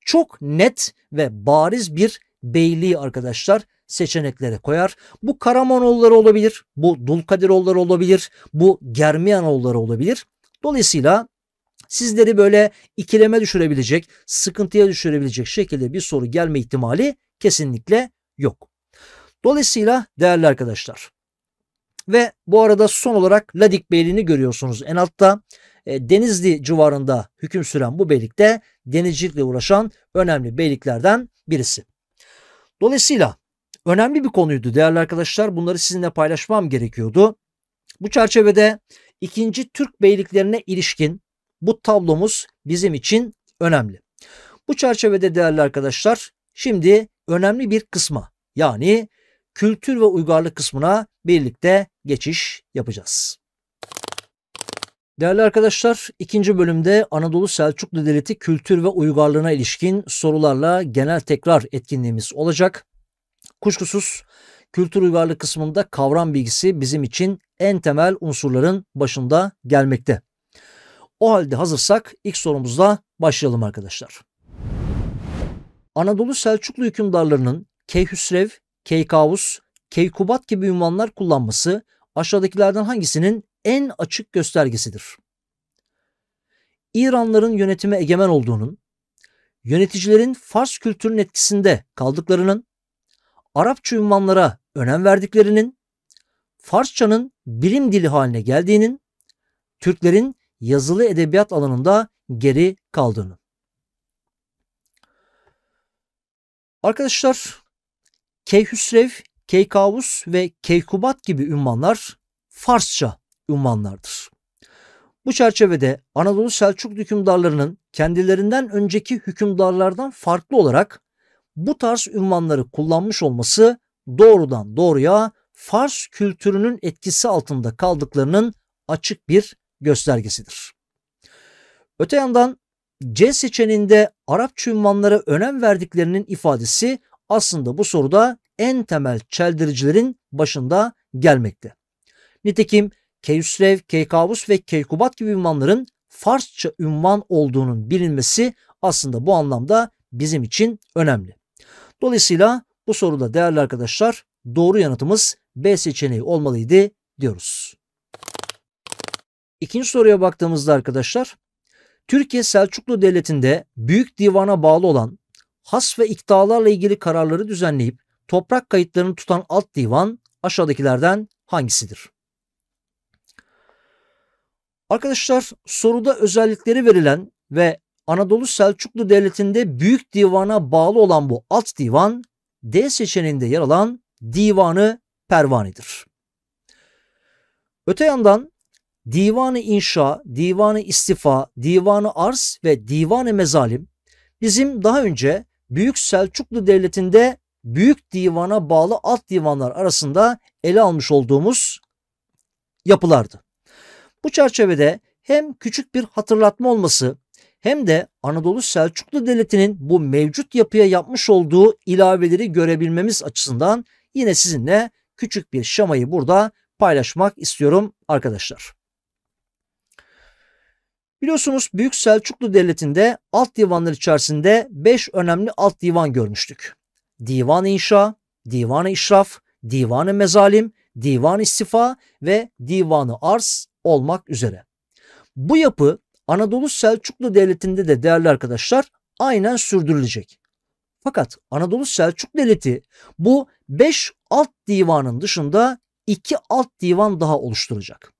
Speaker 1: Çok net ve bariz bir beyliği arkadaşlar seçeneklere koyar. Bu Karamanoğulları olabilir, bu Dulkadiroğulları olabilir, bu Germiyanoğulları olabilir. Dolayısıyla sizleri böyle ikileme düşürebilecek, sıkıntıya düşürebilecek şekilde bir soru gelme ihtimali kesinlikle yok. Dolayısıyla değerli arkadaşlar ve bu arada son olarak Ladik Beyliği'ni görüyorsunuz. En altta e, Denizli civarında hüküm süren bu beylikte denizcilikle uğraşan önemli beyliklerden birisi. Dolayısıyla önemli bir konuydu değerli arkadaşlar. Bunları sizinle paylaşmam gerekiyordu. Bu çerçevede ikinci Türk beyliklerine ilişkin bu tablomuz bizim için önemli. Bu çerçevede değerli arkadaşlar şimdi önemli bir kısma yani kültür ve uygarlık kısmına birlikte geçiş yapacağız. Değerli arkadaşlar, ikinci bölümde Anadolu Selçuklu Devleti kültür ve uygarlığına ilişkin sorularla genel tekrar etkinliğimiz olacak. Kuşkusuz kültür uygarlık kısmında kavram bilgisi bizim için en temel unsurların başında gelmekte. O halde hazırsak ilk sorumuzla başlayalım arkadaşlar. Anadolu Selçuklu hükümdarlarının Keyhüsrev Keykavus, Keykubat gibi ünvanlar kullanması aşağıdakilerden hangisinin en açık göstergesidir? İranların yönetime egemen olduğunun, yöneticilerin Fars kültürünün etkisinde kaldıklarının, Arapça ünvanlara önem verdiklerinin, Farsçanın bilim dili haline geldiğinin, Türklerin yazılı edebiyat alanında geri kaldığını. Arkadaşlar Keyhüsrev, Keykavus ve Keykubat gibi ünvanlar Farsça ünvanlardır. Bu çerçevede Anadolu Selçuk hükümdarlarının kendilerinden önceki hükümdarlardan farklı olarak bu tarz ünvanları kullanmış olması doğrudan doğruya Fars kültürünün etkisi altında kaldıklarının açık bir göstergesidir. Öte yandan C seçeneğinde Arapça ünvanlara önem verdiklerinin ifadesi aslında bu soruda en temel çeldiricilerin başında gelmekte. Nitekim Keysrev, Keykavus ve Keykubat gibi ünvanların Farsça ünvan olduğunun bilinmesi aslında bu anlamda bizim için önemli. Dolayısıyla bu soruda değerli arkadaşlar doğru yanıtımız B seçeneği olmalıydı diyoruz. İkinci soruya baktığımızda arkadaşlar Türkiye Selçuklu Devleti'nde Büyük Divan'a bağlı olan has ve iktidalarla ilgili kararları düzenleyip toprak kayıtlarını tutan alt divan aşağıdakilerden hangisidir? Arkadaşlar soruda özellikleri verilen ve Anadolu Selçuklu Devleti'nde büyük divana bağlı olan bu alt divan D seçeneğinde yer alan divanı pervanidir. Öte yandan divanı inşa, divanı istifa, divanı arz ve divanı mezalim bizim daha önce Büyük Selçuklu Devleti'nde büyük divana bağlı alt divanlar arasında ele almış olduğumuz yapılardı. Bu çerçevede hem küçük bir hatırlatma olması hem de Anadolu Selçuklu Devleti'nin bu mevcut yapıya yapmış olduğu ilaveleri görebilmemiz açısından yine sizinle küçük bir şamayı burada paylaşmak istiyorum arkadaşlar. Biliyorsunuz Büyük Selçuklu Devleti'nde alt divanlar içerisinde 5 önemli alt divan görmüştük divan inşa, divan işraf, divan mezalim, divan istifa ve divanı arz olmak üzere. Bu yapı Anadolu Selçuklu Devleti'nde de değerli arkadaşlar aynen sürdürülecek. Fakat Anadolu Selçuk Devleti bu 5 alt divanın dışında 2 alt divan daha oluşturacak.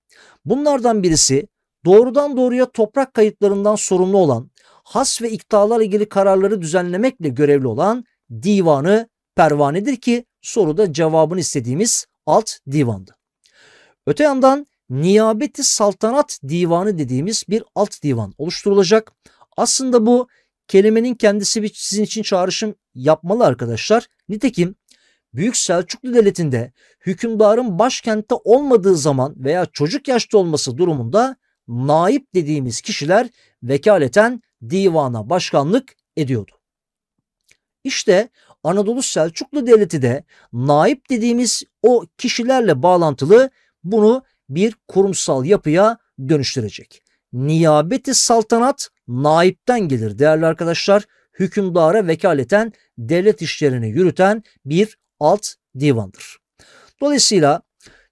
Speaker 1: Bunlardan birisi doğrudan doğruya toprak kayıtlarından sorumlu olan has ve iktalarla ilgili kararları düzenlemekle görevli olan divanı pervanedir ki soruda cevabını istediğimiz alt divandı. Öte yandan niyabeti saltanat divanı dediğimiz bir alt divan oluşturulacak. Aslında bu kelimenin kendisi bir sizin için çağrışım yapmalı arkadaşlar. Nitekim Büyük Selçuklu Devleti'nde hükümdarın başkentte olmadığı zaman veya çocuk yaşta olması durumunda naip dediğimiz kişiler vekaleten divana başkanlık ediyordu. İşte Anadolu Selçuklu Devleti de naip dediğimiz o kişilerle bağlantılı bunu bir kurumsal yapıya dönüştürecek. Niyabeti saltanat naipten gelir değerli arkadaşlar. Hükümdara vekaleten devlet işlerini yürüten bir alt divandır. Dolayısıyla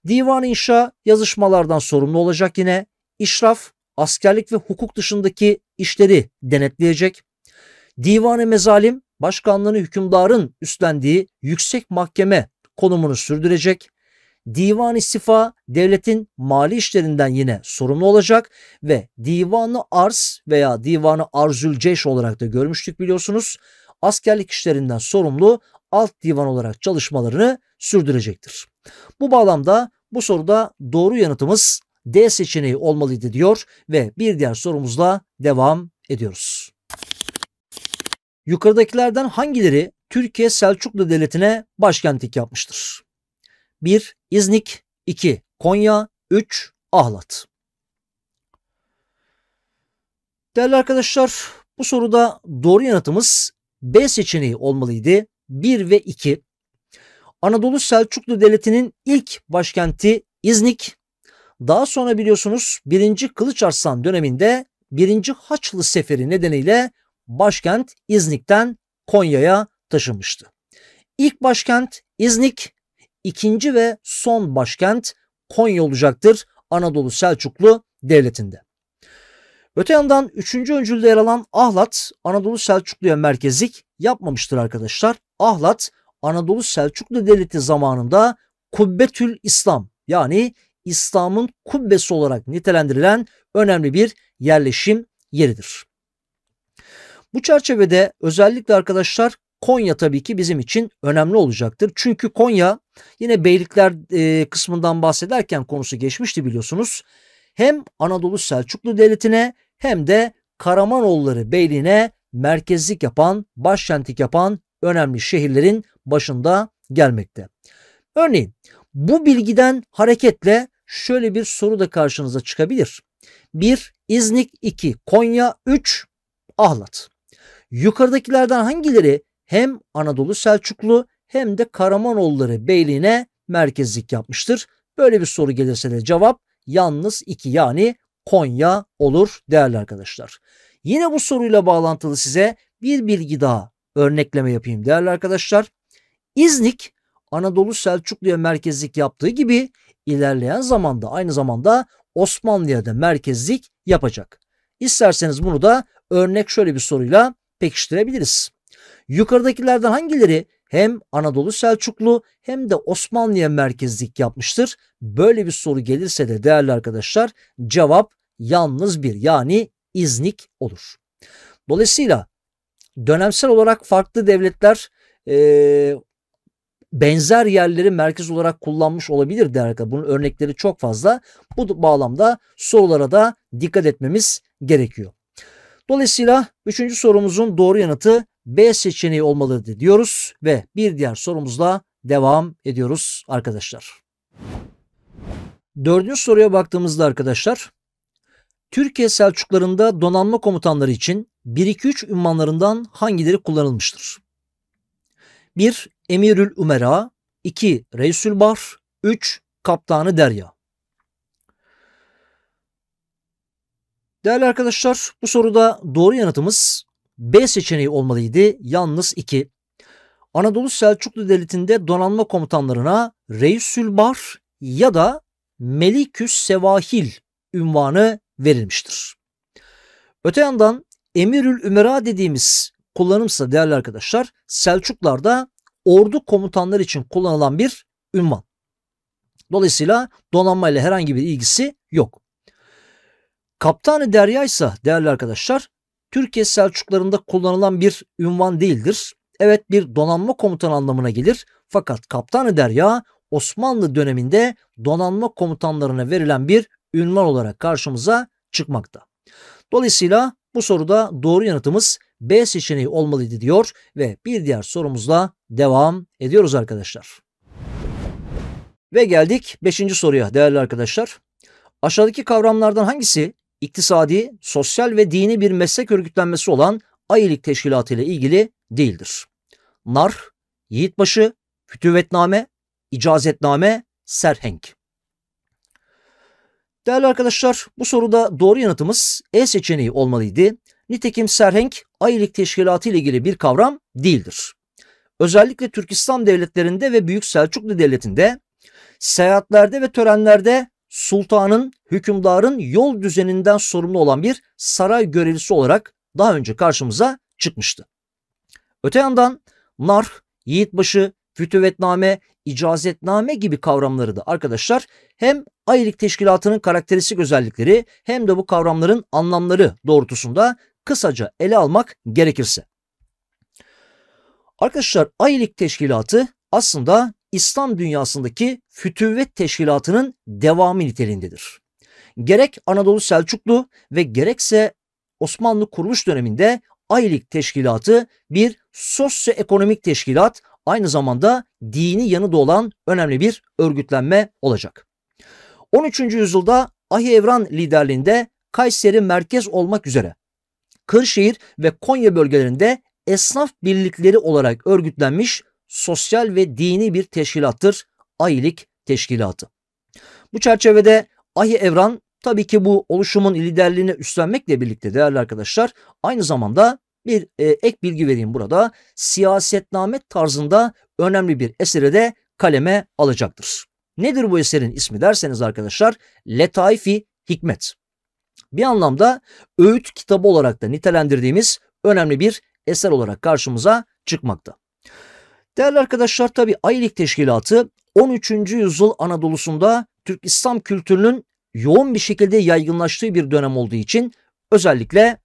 Speaker 1: divan inşa yazışmalardan sorumlu olacak yine. İşraf askerlik ve hukuk dışındaki işleri denetleyecek. Divanı mezalim başkanlığını hükümdarın üstlendiği yüksek mahkeme konumunu sürdürecek. Divan istifa devletin mali işlerinden yine sorumlu olacak ve divanı arz veya divanı arzül olarak da görmüştük biliyorsunuz. Askerlik işlerinden sorumlu alt divan olarak çalışmalarını sürdürecektir. Bu bağlamda bu soruda doğru yanıtımız D seçeneği olmalıydı diyor ve bir diğer sorumuzla devam ediyoruz. Yukarıdakilerden hangileri Türkiye Selçuklu Devleti'ne başkentlik yapmıştır? 1. İznik 2. Konya 3. Ahlat Değerli arkadaşlar bu soruda doğru yanıtımız B seçeneği olmalıydı. 1 ve 2. Anadolu Selçuklu Devleti'nin ilk başkenti İznik. Daha sonra biliyorsunuz 1. Arslan döneminde 1. Haçlı Seferi nedeniyle başkent İznik'ten Konya'ya taşınmıştı. İlk başkent İznik, ikinci ve son başkent Konya olacaktır Anadolu Selçuklu Devleti'nde. Öte yandan 3. öncülde yer alan Ahlat Anadolu Selçuklu'ya merkezlik yapmamıştır arkadaşlar. Ahlat Anadolu Selçuklu Devleti zamanında Kubbetül İslam yani İslam'ın kubbesi olarak nitelendirilen önemli bir yerleşim yeridir. Bu çerçevede özellikle arkadaşlar Konya tabii ki bizim için önemli olacaktır. Çünkü Konya yine beylikler e, kısmından bahsederken konusu geçmişti biliyorsunuz. Hem Anadolu Selçuklu Devleti'ne hem de Karamanoğulları Beyliği'ne merkezlik yapan, başkentlik yapan önemli şehirlerin başında gelmekte. Örneğin bu bilgiden hareketle şöyle bir soru da karşınıza çıkabilir. 1. İznik 2. Konya 3. Ahlat. Yukarıdakilerden hangileri hem Anadolu Selçuklu hem de Karamanoğulları Beyliğine merkezlik yapmıştır? Böyle bir soru gelirse de cevap yalnız iki yani Konya olur değerli arkadaşlar. Yine bu soruyla bağlantılı size bir bilgi daha örnekleme yapayım değerli arkadaşlar. İznik Anadolu Selçuklu'ya merkezlik yaptığı gibi ilerleyen zamanda aynı zamanda Osmanlı'ya da merkezlik yapacak. İsterseniz bunu da örnek şöyle bir soruyla pekiştirebiliriz. Yukarıdakilerden hangileri hem Anadolu Selçuklu hem de Osmanlı'ya merkezlik yapmıştır? Böyle bir soru gelirse de değerli arkadaşlar cevap yalnız bir yani İznik olur. Dolayısıyla dönemsel olarak farklı devletler e, benzer yerleri merkez olarak kullanmış olabilir değerli arkadaşlar. Bunun örnekleri çok fazla. Bu bağlamda sorulara da dikkat etmemiz gerekiyor. Dolayısıyla üçüncü sorumuzun doğru yanıtı B seçeneği olmalıdır diyoruz ve bir diğer sorumuzla devam ediyoruz arkadaşlar. Dördüncü soruya baktığımızda arkadaşlar Türkiye Selçuklarında donanma komutanları için 1-2-3 ünvanlarından hangileri kullanılmıştır? 1. Emirül Umera 2. Reisül Bar 3. Kaptanı Derya Değerli arkadaşlar bu soruda doğru yanıtımız B seçeneği olmalıydı. Yalnız 2. Anadolu Selçuklu Devleti'nde donanma komutanlarına Reisülbar ya da Meliküs Sevahil ünvanı verilmiştir. Öte yandan Emirül Ümera dediğimiz kullanımsa değerli arkadaşlar Selçuklarda ordu komutanları için kullanılan bir ünvan. Dolayısıyla donanma ile herhangi bir ilgisi yok. Kaptanı derya ise değerli arkadaşlar Türkiye Selçuklarında kullanılan bir ünvan değildir. Evet bir donanma komutanı anlamına gelir fakat kaptanı derya Osmanlı döneminde donanma komutanlarına verilen bir ünvan olarak karşımıza çıkmakta. Dolayısıyla bu soruda doğru yanıtımız B seçeneği olmalıydı diyor ve bir diğer sorumuzla devam ediyoruz arkadaşlar. Ve geldik 5. soruya değerli arkadaşlar. Aşağıdaki kavramlardan hangisi iktisadi, sosyal ve dini bir meslek örgütlenmesi olan Ayilik Teşkilatı ile ilgili değildir. Nar, Yiğitbaşı, fütüvetname, İcazetname, Serhenk. Değerli arkadaşlar bu soruda doğru yanıtımız E seçeneği olmalıydı. Nitekim serhenk ayilik teşkilatı ile ilgili bir kavram değildir. Özellikle Türkistan devletlerinde ve Büyük Selçuklu devletinde seyahatlerde ve törenlerde sultanın, hükümdarın yol düzeninden sorumlu olan bir saray görevlisi olarak daha önce karşımıza çıkmıştı. Öte yandan narh, yiğitbaşı, fütüvetname, icazetname gibi kavramları da arkadaşlar hem ayrık teşkilatının karakteristik özellikleri hem de bu kavramların anlamları doğrultusunda kısaca ele almak gerekirse. Arkadaşlar ayrık teşkilatı aslında İslam dünyasındaki fütüvvet teşkilatının devamı niteliğindedir. Gerek Anadolu Selçuklu ve gerekse Osmanlı kuruluş döneminde Aylik Teşkilatı bir sosyoekonomik teşkilat aynı zamanda dini yanı da olan önemli bir örgütlenme olacak. 13. yüzyılda Ahi Evran liderliğinde Kayseri merkez olmak üzere Kırşehir ve Konya bölgelerinde esnaf birlikleri olarak örgütlenmiş sosyal ve dini bir teşkilattır. Ayilik teşkilatı. Bu çerçevede Ahi Evran tabii ki bu oluşumun liderliğini üstlenmekle birlikte değerli arkadaşlar aynı zamanda bir e, ek bilgi vereyim burada. Siyasetname tarzında önemli bir esere de kaleme alacaktır. Nedir bu eserin ismi derseniz arkadaşlar Letaifi Hikmet. Bir anlamda öğüt kitabı olarak da nitelendirdiğimiz önemli bir eser olarak karşımıza çıkmakta. Değerli arkadaşlar tabi Aylik Teşkilatı 13. yüzyıl Anadolu'sunda Türk İslam kültürünün yoğun bir şekilde yaygınlaştığı bir dönem olduğu için özellikle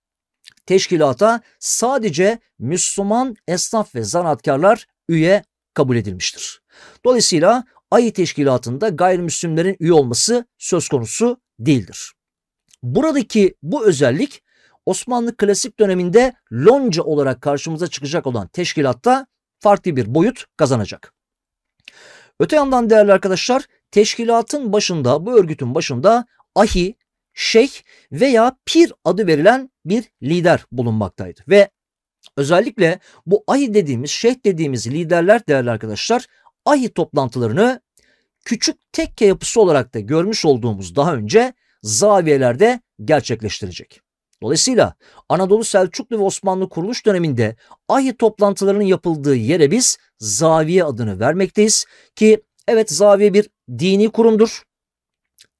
Speaker 1: teşkilata sadece Müslüman esnaf ve zanaatkarlar üye kabul edilmiştir. Dolayısıyla ayı teşkilatında gayrimüslimlerin üye olması söz konusu değildir. Buradaki bu özellik Osmanlı klasik döneminde lonca olarak karşımıza çıkacak olan teşkilatta farklı bir boyut kazanacak. Öte yandan değerli arkadaşlar teşkilatın başında bu örgütün başında ahi, şeyh veya pir adı verilen bir lider bulunmaktaydı. Ve özellikle bu ahi dediğimiz şeyh dediğimiz liderler değerli arkadaşlar ahi toplantılarını küçük tekke yapısı olarak da görmüş olduğumuz daha önce zaviyelerde gerçekleştirecek. Dolayısıyla Anadolu Selçuklu ve Osmanlı kuruluş döneminde ahi toplantılarının yapıldığı yere biz zaviye adını vermekteyiz ki evet zaviye bir dini kurumdur.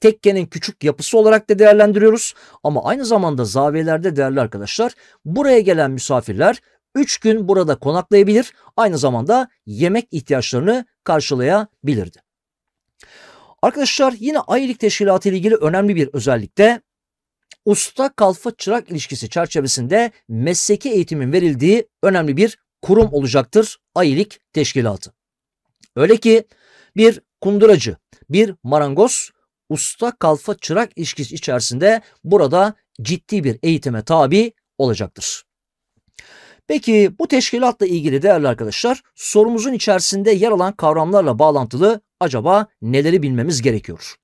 Speaker 1: Tekkenin küçük yapısı olarak da değerlendiriyoruz ama aynı zamanda zaviyelerde değerli arkadaşlar buraya gelen misafirler 3 gün burada konaklayabilir aynı zamanda yemek ihtiyaçlarını karşılayabilirdi. Arkadaşlar yine ayilik teşkilatı ile ilgili önemli bir özellik de usta kalfa çırak ilişkisi çerçevesinde mesleki eğitimin verildiği önemli bir kurum olacaktır Ayilik Teşkilatı. Öyle ki bir kunduracı, bir marangoz, usta kalfa çırak ilişkisi içerisinde burada ciddi bir eğitime tabi olacaktır. Peki bu teşkilatla ilgili değerli arkadaşlar sorumuzun içerisinde yer alan kavramlarla bağlantılı acaba neleri bilmemiz gerekiyor?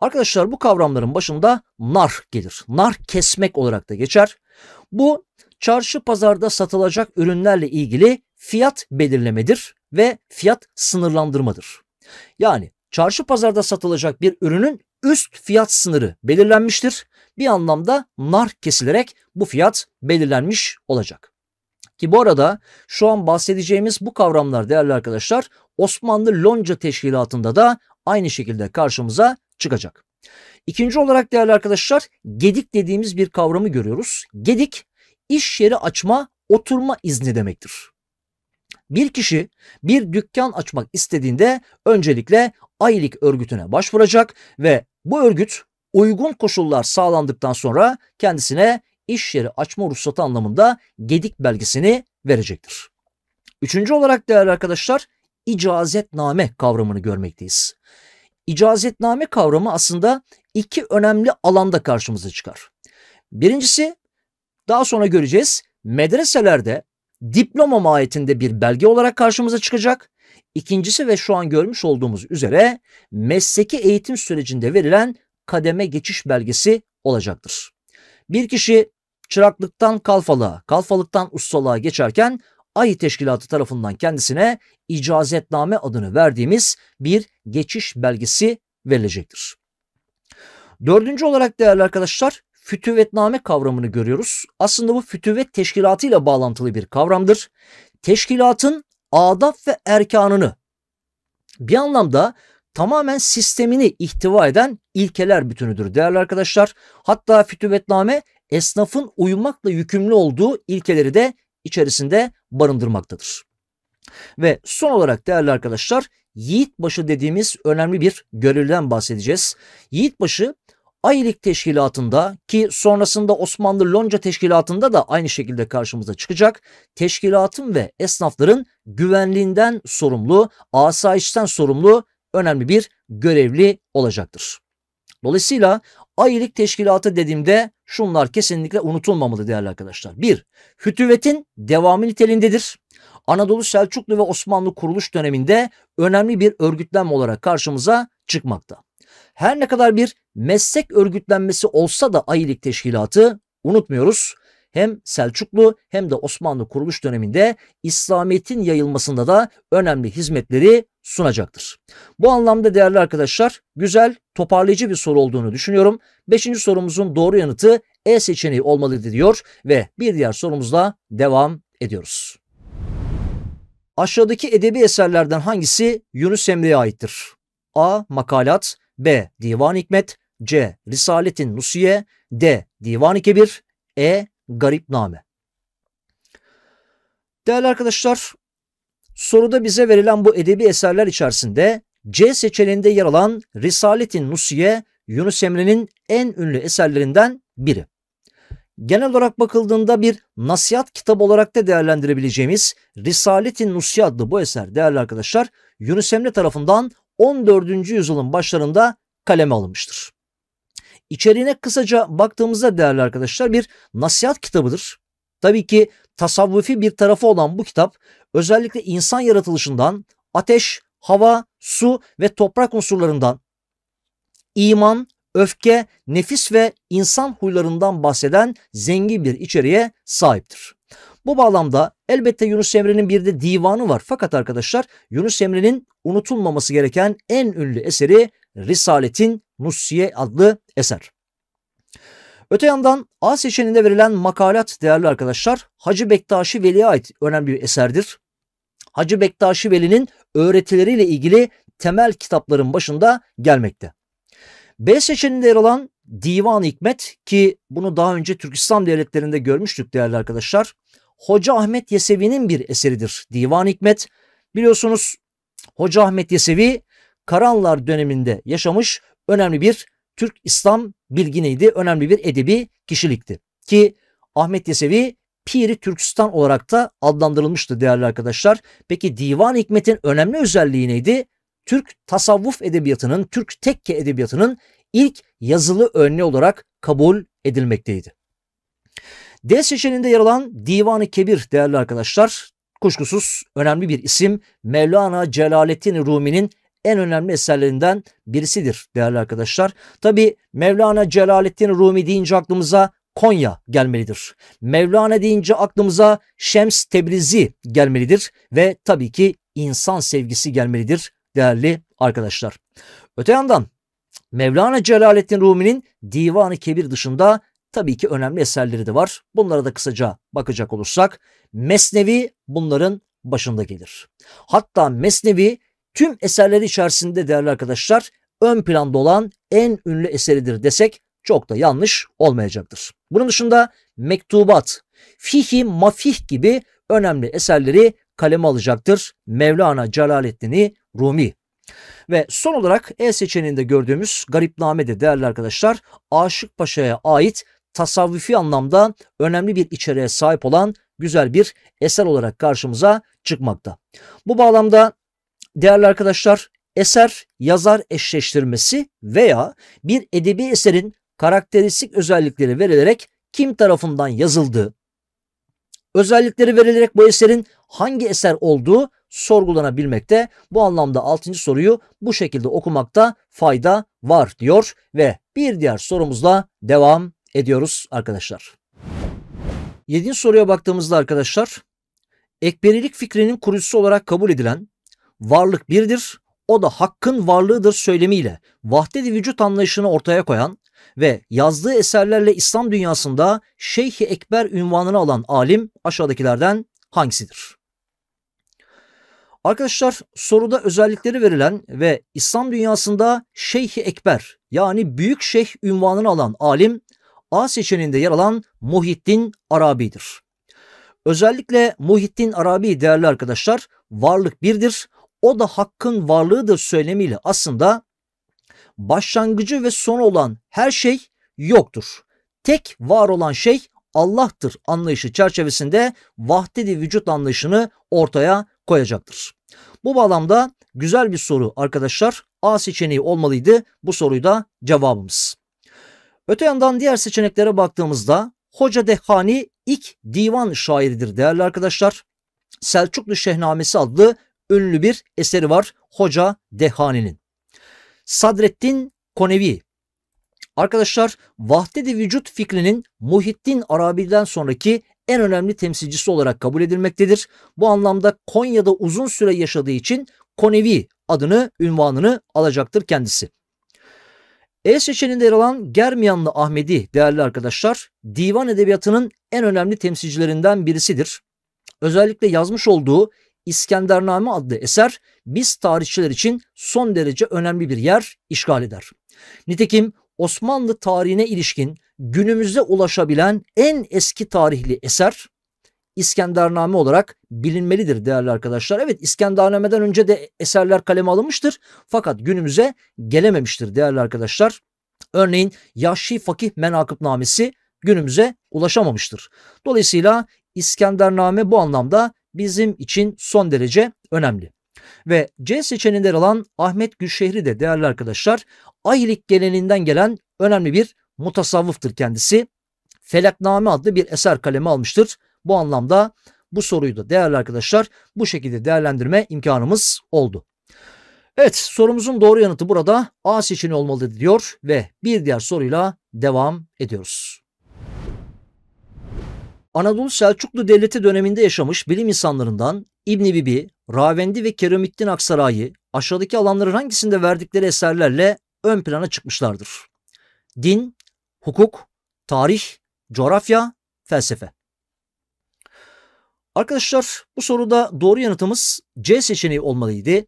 Speaker 1: Arkadaşlar bu kavramların başında nar gelir. Nar kesmek olarak da geçer. Bu çarşı pazarda satılacak ürünlerle ilgili fiyat belirlemedir ve fiyat sınırlandırmadır. Yani çarşı pazarda satılacak bir ürünün üst fiyat sınırı belirlenmiştir. Bir anlamda nar kesilerek bu fiyat belirlenmiş olacak. Ki bu arada şu an bahsedeceğimiz bu kavramlar değerli arkadaşlar Osmanlı Lonca Teşkilatı'nda da aynı şekilde karşımıza çıkacak. İkinci olarak değerli arkadaşlar gedik dediğimiz bir kavramı görüyoruz. Gedik iş yeri açma oturma izni demektir. Bir kişi bir dükkan açmak istediğinde öncelikle aylık örgütüne başvuracak ve bu örgüt uygun koşullar sağlandıktan sonra kendisine iş yeri açma ruhsatı anlamında gedik belgesini verecektir. Üçüncü olarak değerli arkadaşlar icazetname kavramını görmekteyiz. İcazetname kavramı aslında iki önemli alanda karşımıza çıkar. Birincisi daha sonra göreceğiz medreselerde diploma mahiyetinde bir belge olarak karşımıza çıkacak. İkincisi ve şu an görmüş olduğumuz üzere mesleki eğitim sürecinde verilen kademe geçiş belgesi olacaktır. Bir kişi çıraklıktan kalfalığa, kalfalıktan ustalığa geçerken AYİ Teşkilatı tarafından kendisine icazetname adını verdiğimiz bir geçiş belgesi verilecektir. Dördüncü olarak değerli arkadaşlar fütüvvetname kavramını görüyoruz. Aslında bu fütüvvet ile bağlantılı bir kavramdır. Teşkilatın adab ve erkanını bir anlamda tamamen sistemini ihtiva eden ilkeler bütünüdür değerli arkadaşlar. Hatta fütüvvetname esnafın uyumakla yükümlü olduğu ilkeleri de içerisinde barındırmaktadır. Ve son olarak değerli arkadaşlar Yiğitbaşı dediğimiz önemli bir görevden bahsedeceğiz. Yiğitbaşı Ayilik Teşkilatı'nda ki sonrasında Osmanlı Lonca Teşkilatı'nda da aynı şekilde karşımıza çıkacak. Teşkilatın ve esnafların güvenliğinden sorumlu, asayişten sorumlu önemli bir görevli olacaktır. Dolayısıyla ayilik teşkilatı dediğimde şunlar kesinlikle unutulmamalı değerli arkadaşlar. Bir, Hütüvetin devamı niteliğindedir. Anadolu Selçuklu ve Osmanlı kuruluş döneminde önemli bir örgütlenme olarak karşımıza çıkmakta. Her ne kadar bir meslek örgütlenmesi olsa da Ayilik Teşkilatı unutmuyoruz hem Selçuklu hem de Osmanlı kuruluş döneminde İslamiyet'in yayılmasında da önemli hizmetleri sunacaktır. Bu anlamda değerli arkadaşlar güzel toparlayıcı bir soru olduğunu düşünüyorum. Beşinci sorumuzun doğru yanıtı E seçeneği olmalıydı diyor ve bir diğer sorumuzla devam ediyoruz. Aşağıdaki edebi eserlerden hangisi Yunus Emre'ye aittir? A. Makalat B. Divan Hikmet C. Risaletin Nusiye D. Divan-ı Kebir E. Garipname Değerli arkadaşlar, soruda bize verilen bu edebi eserler içerisinde C seçeneğinde yer alan Risaletin Nusiye, Yunus Emre'nin en ünlü eserlerinden biri genel olarak bakıldığında bir nasihat kitabı olarak da değerlendirebileceğimiz Risaleti Nusya adlı bu eser değerli arkadaşlar Yunus Emre tarafından 14. yüzyılın başlarında kaleme alınmıştır. İçeriğine kısaca baktığımızda değerli arkadaşlar bir nasihat kitabıdır. Tabii ki tasavvufi bir tarafı olan bu kitap özellikle insan yaratılışından ateş, hava, su ve toprak unsurlarından iman, öfke, nefis ve insan huylarından bahseden zengin bir içeriğe sahiptir. Bu bağlamda elbette Yunus Emre'nin bir de divanı var. Fakat arkadaşlar Yunus Emre'nin unutulmaması gereken en ünlü eseri Risaletin Nussiye adlı eser. Öte yandan A seçeneğinde verilen makalat değerli arkadaşlar Hacı Bektaşi Veli'ye ait önemli bir eserdir. Hacı Bektaşi Veli'nin öğretileriyle ilgili temel kitapların başında gelmekte. B seçeneğinde yer alan Divan Hikmet ki bunu daha önce Türk İslam devletlerinde görmüştük değerli arkadaşlar. Hoca Ahmet Yesevi'nin bir eseridir Divan Hikmet. Biliyorsunuz Hoca Ahmet Yesevi Karanlar döneminde yaşamış önemli bir Türk İslam bilgineydi. Önemli bir edebi kişilikti. Ki Ahmet Yesevi Piri Türkistan olarak da adlandırılmıştı değerli arkadaşlar. Peki Divan Hikmet'in önemli özelliği neydi? Türk tasavvuf edebiyatının, Türk tekke edebiyatının ilk yazılı örneği olarak kabul edilmekteydi. D seçeneğinde yer alan Divan-ı Kebir değerli arkadaşlar, kuşkusuz önemli bir isim Mevlana Celaleddin Rumi'nin en önemli eserlerinden birisidir değerli arkadaşlar. Tabi Mevlana Celaleddin Rumi deyince aklımıza Konya gelmelidir. Mevlana deyince aklımıza Şems Tebrizi gelmelidir ve tabii ki insan sevgisi gelmelidir değerli arkadaşlar. Öte yandan Mevlana Celaleddin Rumi'nin Divanı Kebir dışında tabii ki önemli eserleri de var. Bunlara da kısaca bakacak olursak Mesnevi bunların başında gelir. Hatta Mesnevi tüm eserleri içerisinde değerli arkadaşlar ön planda olan en ünlü eseridir desek çok da yanlış olmayacaktır. Bunun dışında mektubat, fihi mafih gibi önemli eserleri kaleme alacaktır. Mevlana Celaleddin'i Rumi. Ve son olarak E seçeneğinde gördüğümüz garipnamede değerli arkadaşlar Aşık Paşa'ya ait tasavvufi anlamda önemli bir içeriğe sahip olan güzel bir eser olarak karşımıza çıkmakta. Bu bağlamda değerli arkadaşlar eser yazar eşleştirmesi veya bir edebi eserin karakteristik özellikleri verilerek kim tarafından yazıldığı, özellikleri verilerek bu eserin hangi eser olduğu sorgulanabilmekte. Bu anlamda 6. soruyu bu şekilde okumakta fayda var diyor ve bir diğer sorumuzla devam ediyoruz arkadaşlar. 7. soruya baktığımızda arkadaşlar ekberilik fikrinin kurucusu olarak kabul edilen varlık birdir, o da hakkın varlığıdır söylemiyle vahdedi vücut anlayışını ortaya koyan ve yazdığı eserlerle İslam dünyasında Şeyh-i Ekber ünvanını alan alim aşağıdakilerden hangisidir? Arkadaşlar soruda özellikleri verilen ve İslam dünyasında Şeyh-i Ekber yani Büyük Şeyh ünvanını alan alim A seçeneğinde yer alan Muhittin Arabi'dir. Özellikle Muhittin Arabi değerli arkadaşlar varlık birdir. O da hakkın varlığıdır söylemiyle aslında başlangıcı ve sonu olan her şey yoktur. Tek var olan şey Allah'tır anlayışı çerçevesinde vahdedi vücut anlayışını ortaya koyacaktır. Bu bağlamda güzel bir soru arkadaşlar. A seçeneği olmalıydı. Bu soruyu da cevabımız. Öte yandan diğer seçeneklere baktığımızda Hoca Dehani ilk divan şairidir değerli arkadaşlar. Selçuklu Şehnamesi adlı ünlü bir eseri var Hoca Dehani'nin. Sadrettin Konevi Arkadaşlar vahdedi vücut fikrinin Muhittin Arabi'den sonraki en önemli temsilcisi olarak kabul edilmektedir. Bu anlamda Konya'da uzun süre yaşadığı için Konevi adını, ünvanını alacaktır kendisi. E seçeneğinde yer alan Germiyanlı Ahmedi değerli arkadaşlar divan edebiyatının en önemli temsilcilerinden birisidir. Özellikle yazmış olduğu İskendername adlı eser biz tarihçiler için son derece önemli bir yer işgal eder. Nitekim Osmanlı tarihine ilişkin günümüze ulaşabilen en eski tarihli eser İskendername olarak bilinmelidir değerli arkadaşlar. Evet İskendername'den önce de eserler kaleme alınmıştır fakat günümüze gelememiştir değerli arkadaşlar. Örneğin Yahşi Fakih Menakıbnamesi günümüze ulaşamamıştır. Dolayısıyla İskendername bu anlamda bizim için son derece önemli. Ve C seçeneğinde alan Ahmet Gülşehri de değerli arkadaşlar Ahilik geleneğinden gelen önemli bir mutasavvıftır kendisi. Felakname adlı bir eser kalemi almıştır. Bu anlamda bu soruyu da değerli arkadaşlar bu şekilde değerlendirme imkanımız oldu. Evet sorumuzun doğru yanıtı burada A seçeneği olmalı diyor ve bir diğer soruyla devam ediyoruz. Anadolu Selçuklu Devleti döneminde yaşamış bilim insanlarından İbni Bibi, Ravendi ve Keremittin Aksaray'ı aşağıdaki alanları hangisinde verdikleri eserlerle ön plana çıkmışlardır? Din, hukuk, tarih, coğrafya, felsefe. Arkadaşlar bu soruda doğru yanıtımız C seçeneği olmalıydı.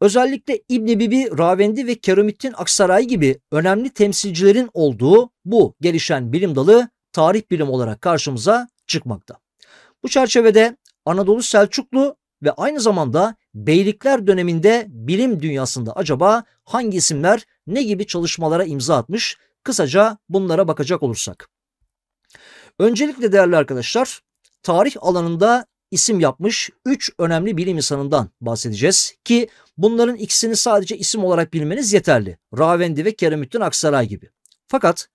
Speaker 1: Özellikle İbni Bibi, Ravendi ve Keromittin Aksaray gibi önemli temsilcilerin olduğu bu gelişen bilim dalı tarih bilim olarak karşımıza çıkmakta. Bu çerçevede Anadolu Selçuklu ve aynı zamanda beylikler döneminde bilim dünyasında acaba hangi isimler ne gibi çalışmalara imza atmış Kısaca bunlara bakacak olursak. Öncelikle değerli arkadaşlar tarih alanında isim yapmış 3 önemli bilim insanından bahsedeceğiz ki bunların ikisini sadece isim olarak bilmeniz yeterli. Ravendi ve Keremüddin Aksaray gibi. Fakat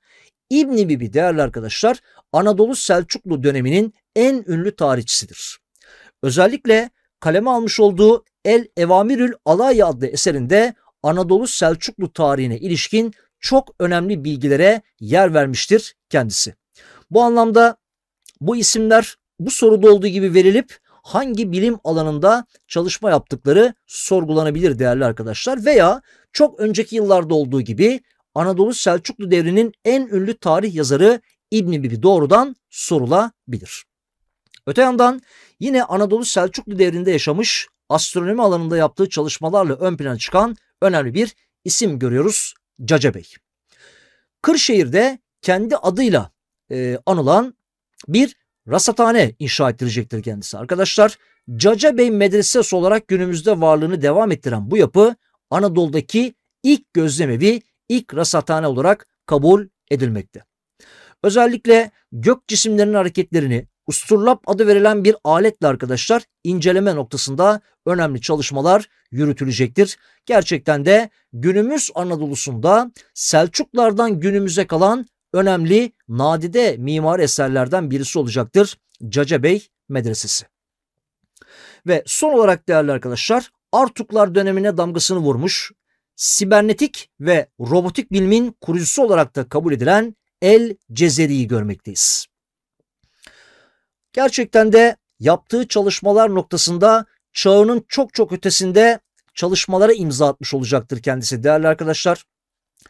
Speaker 1: İbni Bibi değerli arkadaşlar Anadolu Selçuklu döneminin en ünlü tarihçisidir. Özellikle kaleme almış olduğu El Evamirül Alay adlı eserinde Anadolu Selçuklu tarihine ilişkin çok önemli bilgilere yer vermiştir kendisi. Bu anlamda bu isimler bu soruda olduğu gibi verilip hangi bilim alanında çalışma yaptıkları sorgulanabilir değerli arkadaşlar veya çok önceki yıllarda olduğu gibi Anadolu Selçuklu devrinin en ünlü tarih yazarı İbn Bibi doğrudan sorulabilir. Öte yandan yine Anadolu Selçuklu devrinde yaşamış astronomi alanında yaptığı çalışmalarla ön plana çıkan önemli bir isim görüyoruz Caca Bey. Kırşehir'de kendi adıyla e, anılan bir rasathane inşa ettirecektir kendisi. Arkadaşlar Caca Bey Medresesi olarak günümüzde varlığını devam ettiren bu yapı Anadolu'daki ilk gözlemevi, ilk rasathane olarak kabul edilmekte. Özellikle gök cisimlerinin hareketlerini, Usturlap adı verilen bir aletle arkadaşlar inceleme noktasında önemli çalışmalar yürütülecektir. Gerçekten de günümüz Anadolu'sunda Selçuklardan günümüze kalan önemli nadide mimari eserlerden birisi olacaktır Cacebey Medresesi. Ve son olarak değerli arkadaşlar Artuklar dönemine damgasını vurmuş, sibernetik ve robotik bilimin kurucusu olarak da kabul edilen El Cezeri'yi görmekteyiz. Gerçekten de yaptığı çalışmalar noktasında çağının çok çok ötesinde çalışmalara imza atmış olacaktır kendisi değerli arkadaşlar.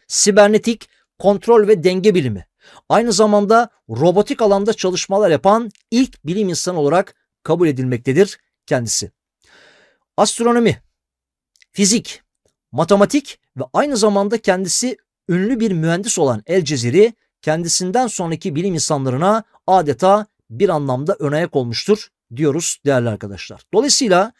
Speaker 1: Sibernetik kontrol ve denge bilimi. Aynı zamanda robotik alanda çalışmalar yapan ilk bilim insanı olarak kabul edilmektedir kendisi. Astronomi, fizik, matematik ve aynı zamanda kendisi ünlü bir mühendis olan El Ceziri kendisinden sonraki bilim insanlarına adeta bir anlamda önayak olmuştur diyoruz değerli arkadaşlar. Dolayısıyla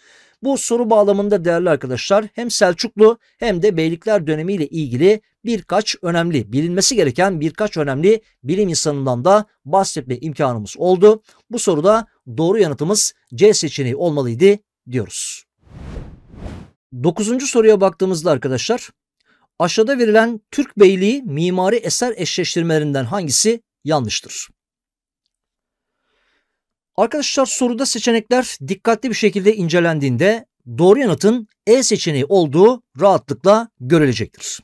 Speaker 1: bu soru bağlamında değerli arkadaşlar hem Selçuklu hem de Beylikler dönemi ile ilgili birkaç önemli bilinmesi gereken birkaç önemli bilim insanından da bahsetme imkanımız oldu. Bu soruda doğru yanıtımız C seçeneği olmalıydı diyoruz. Dokuzuncu soruya baktığımızda arkadaşlar aşağıda verilen Türk Beyliği mimari eser eşleştirmelerinden hangisi yanlıştır? Arkadaşlar soruda seçenekler dikkatli bir şekilde incelendiğinde doğru yanıtın E seçeneği olduğu rahatlıkla görülecektir.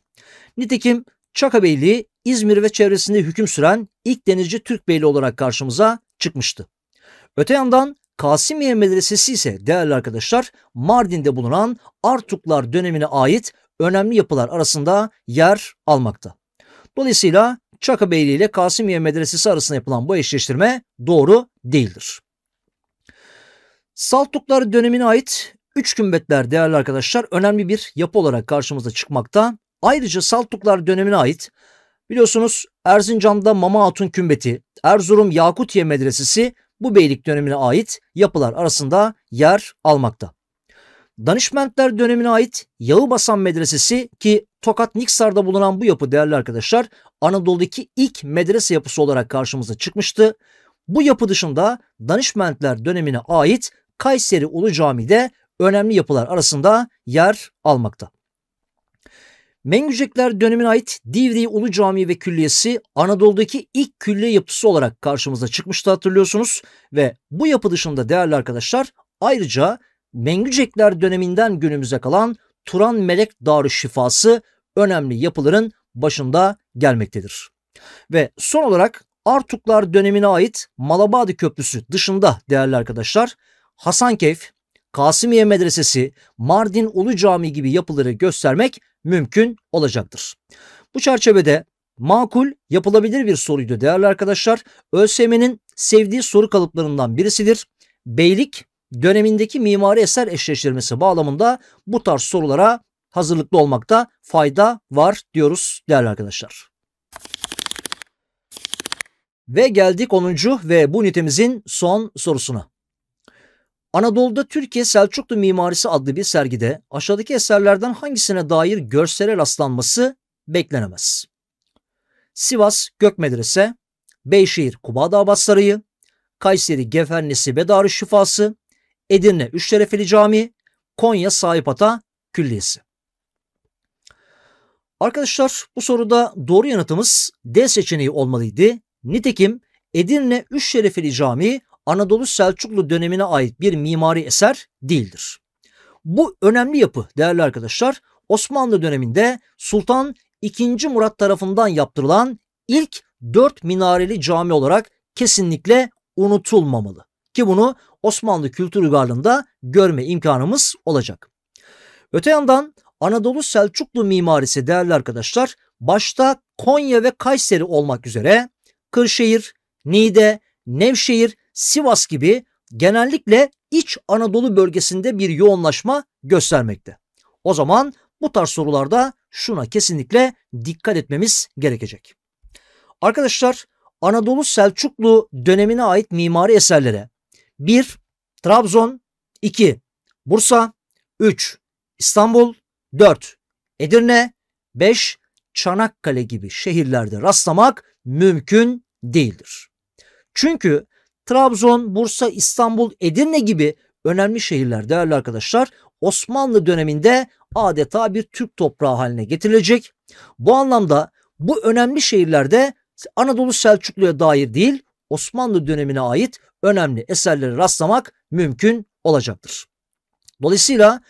Speaker 1: Nitekim Çaka Beyliği İzmir ve çevresinde hüküm süren ilk denizci Türk beyliği olarak karşımıza çıkmıştı. Öte yandan Kasimiye Medresesi ise değerli arkadaşlar Mardin'de bulunan Artuklar dönemine ait önemli yapılar arasında yer almakta. Dolayısıyla Çaka Beyliği ile Kasimiye Medresesi arasında yapılan bu eşleştirme doğru değildir. Saltuklar dönemine ait üç kümbetler değerli arkadaşlar önemli bir yapı olarak karşımıza çıkmakta. Ayrıca Saltuklar dönemine ait biliyorsunuz Erzincan'da Mama Hatun Kümbeti, Erzurum Yakutiye Medresesi bu beylik dönemine ait yapılar arasında yer almakta. Danışmentler dönemine ait Yağıbasan Medresesi ki Tokat Niksar'da bulunan bu yapı değerli arkadaşlar Anadolu'daki ilk medrese yapısı olarak karşımıza çıkmıştı. Bu yapı dışında Danışmentler dönemine ait Kayseri Ulu Cami'de önemli yapılar arasında yer almakta. Mengücekler dönemine ait Divri Ulu Camii ve Külliyesi Anadolu'daki ilk külliye yapısı olarak karşımıza çıkmıştı hatırlıyorsunuz. Ve bu yapı dışında değerli arkadaşlar ayrıca Mengücekler döneminden günümüze kalan Turan Melek Darü Şifası önemli yapıların başında gelmektedir. Ve son olarak Artuklar dönemine ait Malabadi Köprüsü dışında değerli arkadaşlar Hasankeyf, Kasımiye Medresesi, Mardin Ulu Camii gibi yapıları göstermek mümkün olacaktır. Bu çerçevede makul yapılabilir bir soruydu değerli arkadaşlar. ÖSYM'nin sevdiği soru kalıplarından birisidir. Beylik dönemindeki mimari eser eşleştirmesi bağlamında bu tarz sorulara hazırlıklı olmakta fayda var diyoruz değerli arkadaşlar. Ve geldik 10. ve bu nitemizin son sorusuna. Anadolu'da Türkiye Selçuklu Mimarisi adlı bir sergide aşağıdaki eserlerden hangisine dair görsele rastlanması beklenemez. Sivas Gök Medrese, Beyşehir Kubada Abbas Kayseri Gefen Bedarı Darü Şifası, Edirne Üçşerefeli Camii, Konya Sahipata Külliyesi. Arkadaşlar bu soruda doğru yanıtımız D seçeneği olmalıydı. Nitekim Edirne Üçşerefeli Camii Anadolu Selçuklu dönemine ait bir mimari eser değildir. Bu önemli yapı değerli arkadaşlar Osmanlı döneminde Sultan II. Murat tarafından yaptırılan ilk dört minareli cami olarak kesinlikle unutulmamalı. Ki bunu Osmanlı kültür uygarlığında görme imkanımız olacak. Öte yandan Anadolu Selçuklu mimarisi değerli arkadaşlar başta Konya ve Kayseri olmak üzere Kırşehir, Niğde, Nevşehir Sivas gibi genellikle iç Anadolu bölgesinde bir yoğunlaşma göstermekte. O zaman bu tarz sorularda şuna kesinlikle dikkat etmemiz gerekecek. Arkadaşlar Anadolu Selçuklu dönemine ait mimari eserlere 1. Trabzon 2. Bursa 3. İstanbul 4. Edirne 5. Çanakkale gibi şehirlerde rastlamak mümkün değildir. Çünkü Trabzon, Bursa, İstanbul, Edirne gibi önemli şehirler değerli arkadaşlar Osmanlı döneminde adeta bir Türk toprağı haline getirilecek. Bu anlamda bu önemli şehirlerde Anadolu Selçuklu'ya dair değil Osmanlı dönemine ait önemli eserleri rastlamak mümkün olacaktır. Dolayısıyla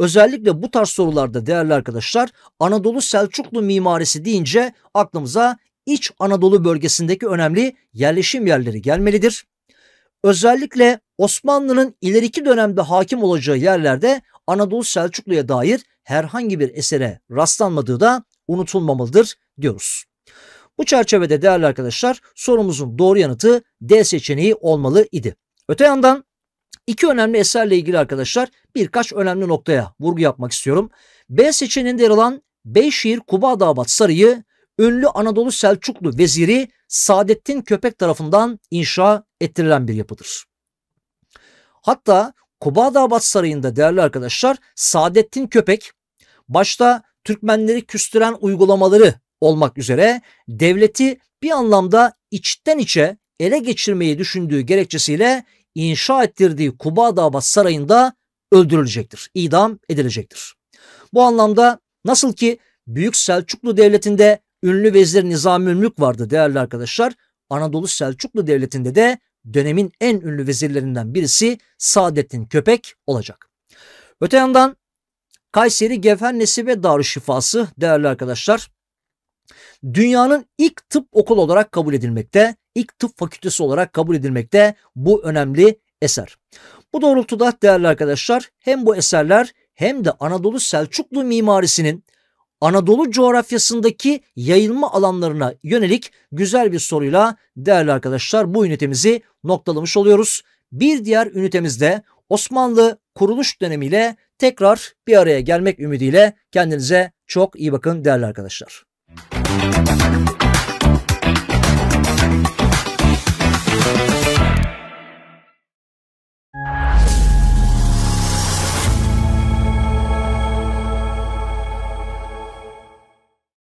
Speaker 1: özellikle bu tarz sorularda değerli arkadaşlar Anadolu Selçuklu mimarisi deyince aklımıza İç Anadolu bölgesindeki önemli yerleşim yerleri gelmelidir özellikle Osmanlı'nın ileriki dönemde hakim olacağı yerlerde Anadolu Selçuklu'ya dair herhangi bir esere rastlanmadığı da unutulmamalıdır diyoruz. Bu çerçevede değerli arkadaşlar sorumuzun doğru yanıtı D seçeneği olmalı idi. Öte yandan iki önemli eserle ilgili arkadaşlar birkaç önemli noktaya vurgu yapmak istiyorum. B seçeneğinde yer alan Beyşehir Kuba Davat Sarayı ünlü Anadolu Selçuklu veziri Saadettin Köpek tarafından inşa ettirilen bir yapıdır. Hatta Kubadabat Sarayı'nda değerli arkadaşlar Saadettin Köpek başta Türkmenleri küstüren uygulamaları olmak üzere devleti bir anlamda içten içe ele geçirmeyi düşündüğü gerekçesiyle inşa ettirdiği Kubadabat Sarayı'nda öldürülecektir, idam edilecektir. Bu anlamda nasıl ki Büyük Selçuklu Devleti'nde Ünlü vezir Nizami Mülk vardı değerli arkadaşlar. Anadolu Selçuklu Devleti'nde de dönemin en ünlü vezirlerinden birisi Saadettin Köpek olacak. Öte yandan Kayseri Gefennesi ve Darüşşifası değerli arkadaşlar dünyanın ilk tıp okulu olarak kabul edilmekte, ilk tıp fakültesi olarak kabul edilmekte bu önemli eser. Bu doğrultuda değerli arkadaşlar hem bu eserler hem de Anadolu Selçuklu mimarisinin Anadolu coğrafyasındaki yayılma alanlarına yönelik güzel bir soruyla değerli arkadaşlar bu ünitemizi noktalamış oluyoruz. Bir diğer ünitemizde Osmanlı kuruluş dönemiyle tekrar bir araya gelmek ümidiyle kendinize çok iyi bakın değerli arkadaşlar. Müzik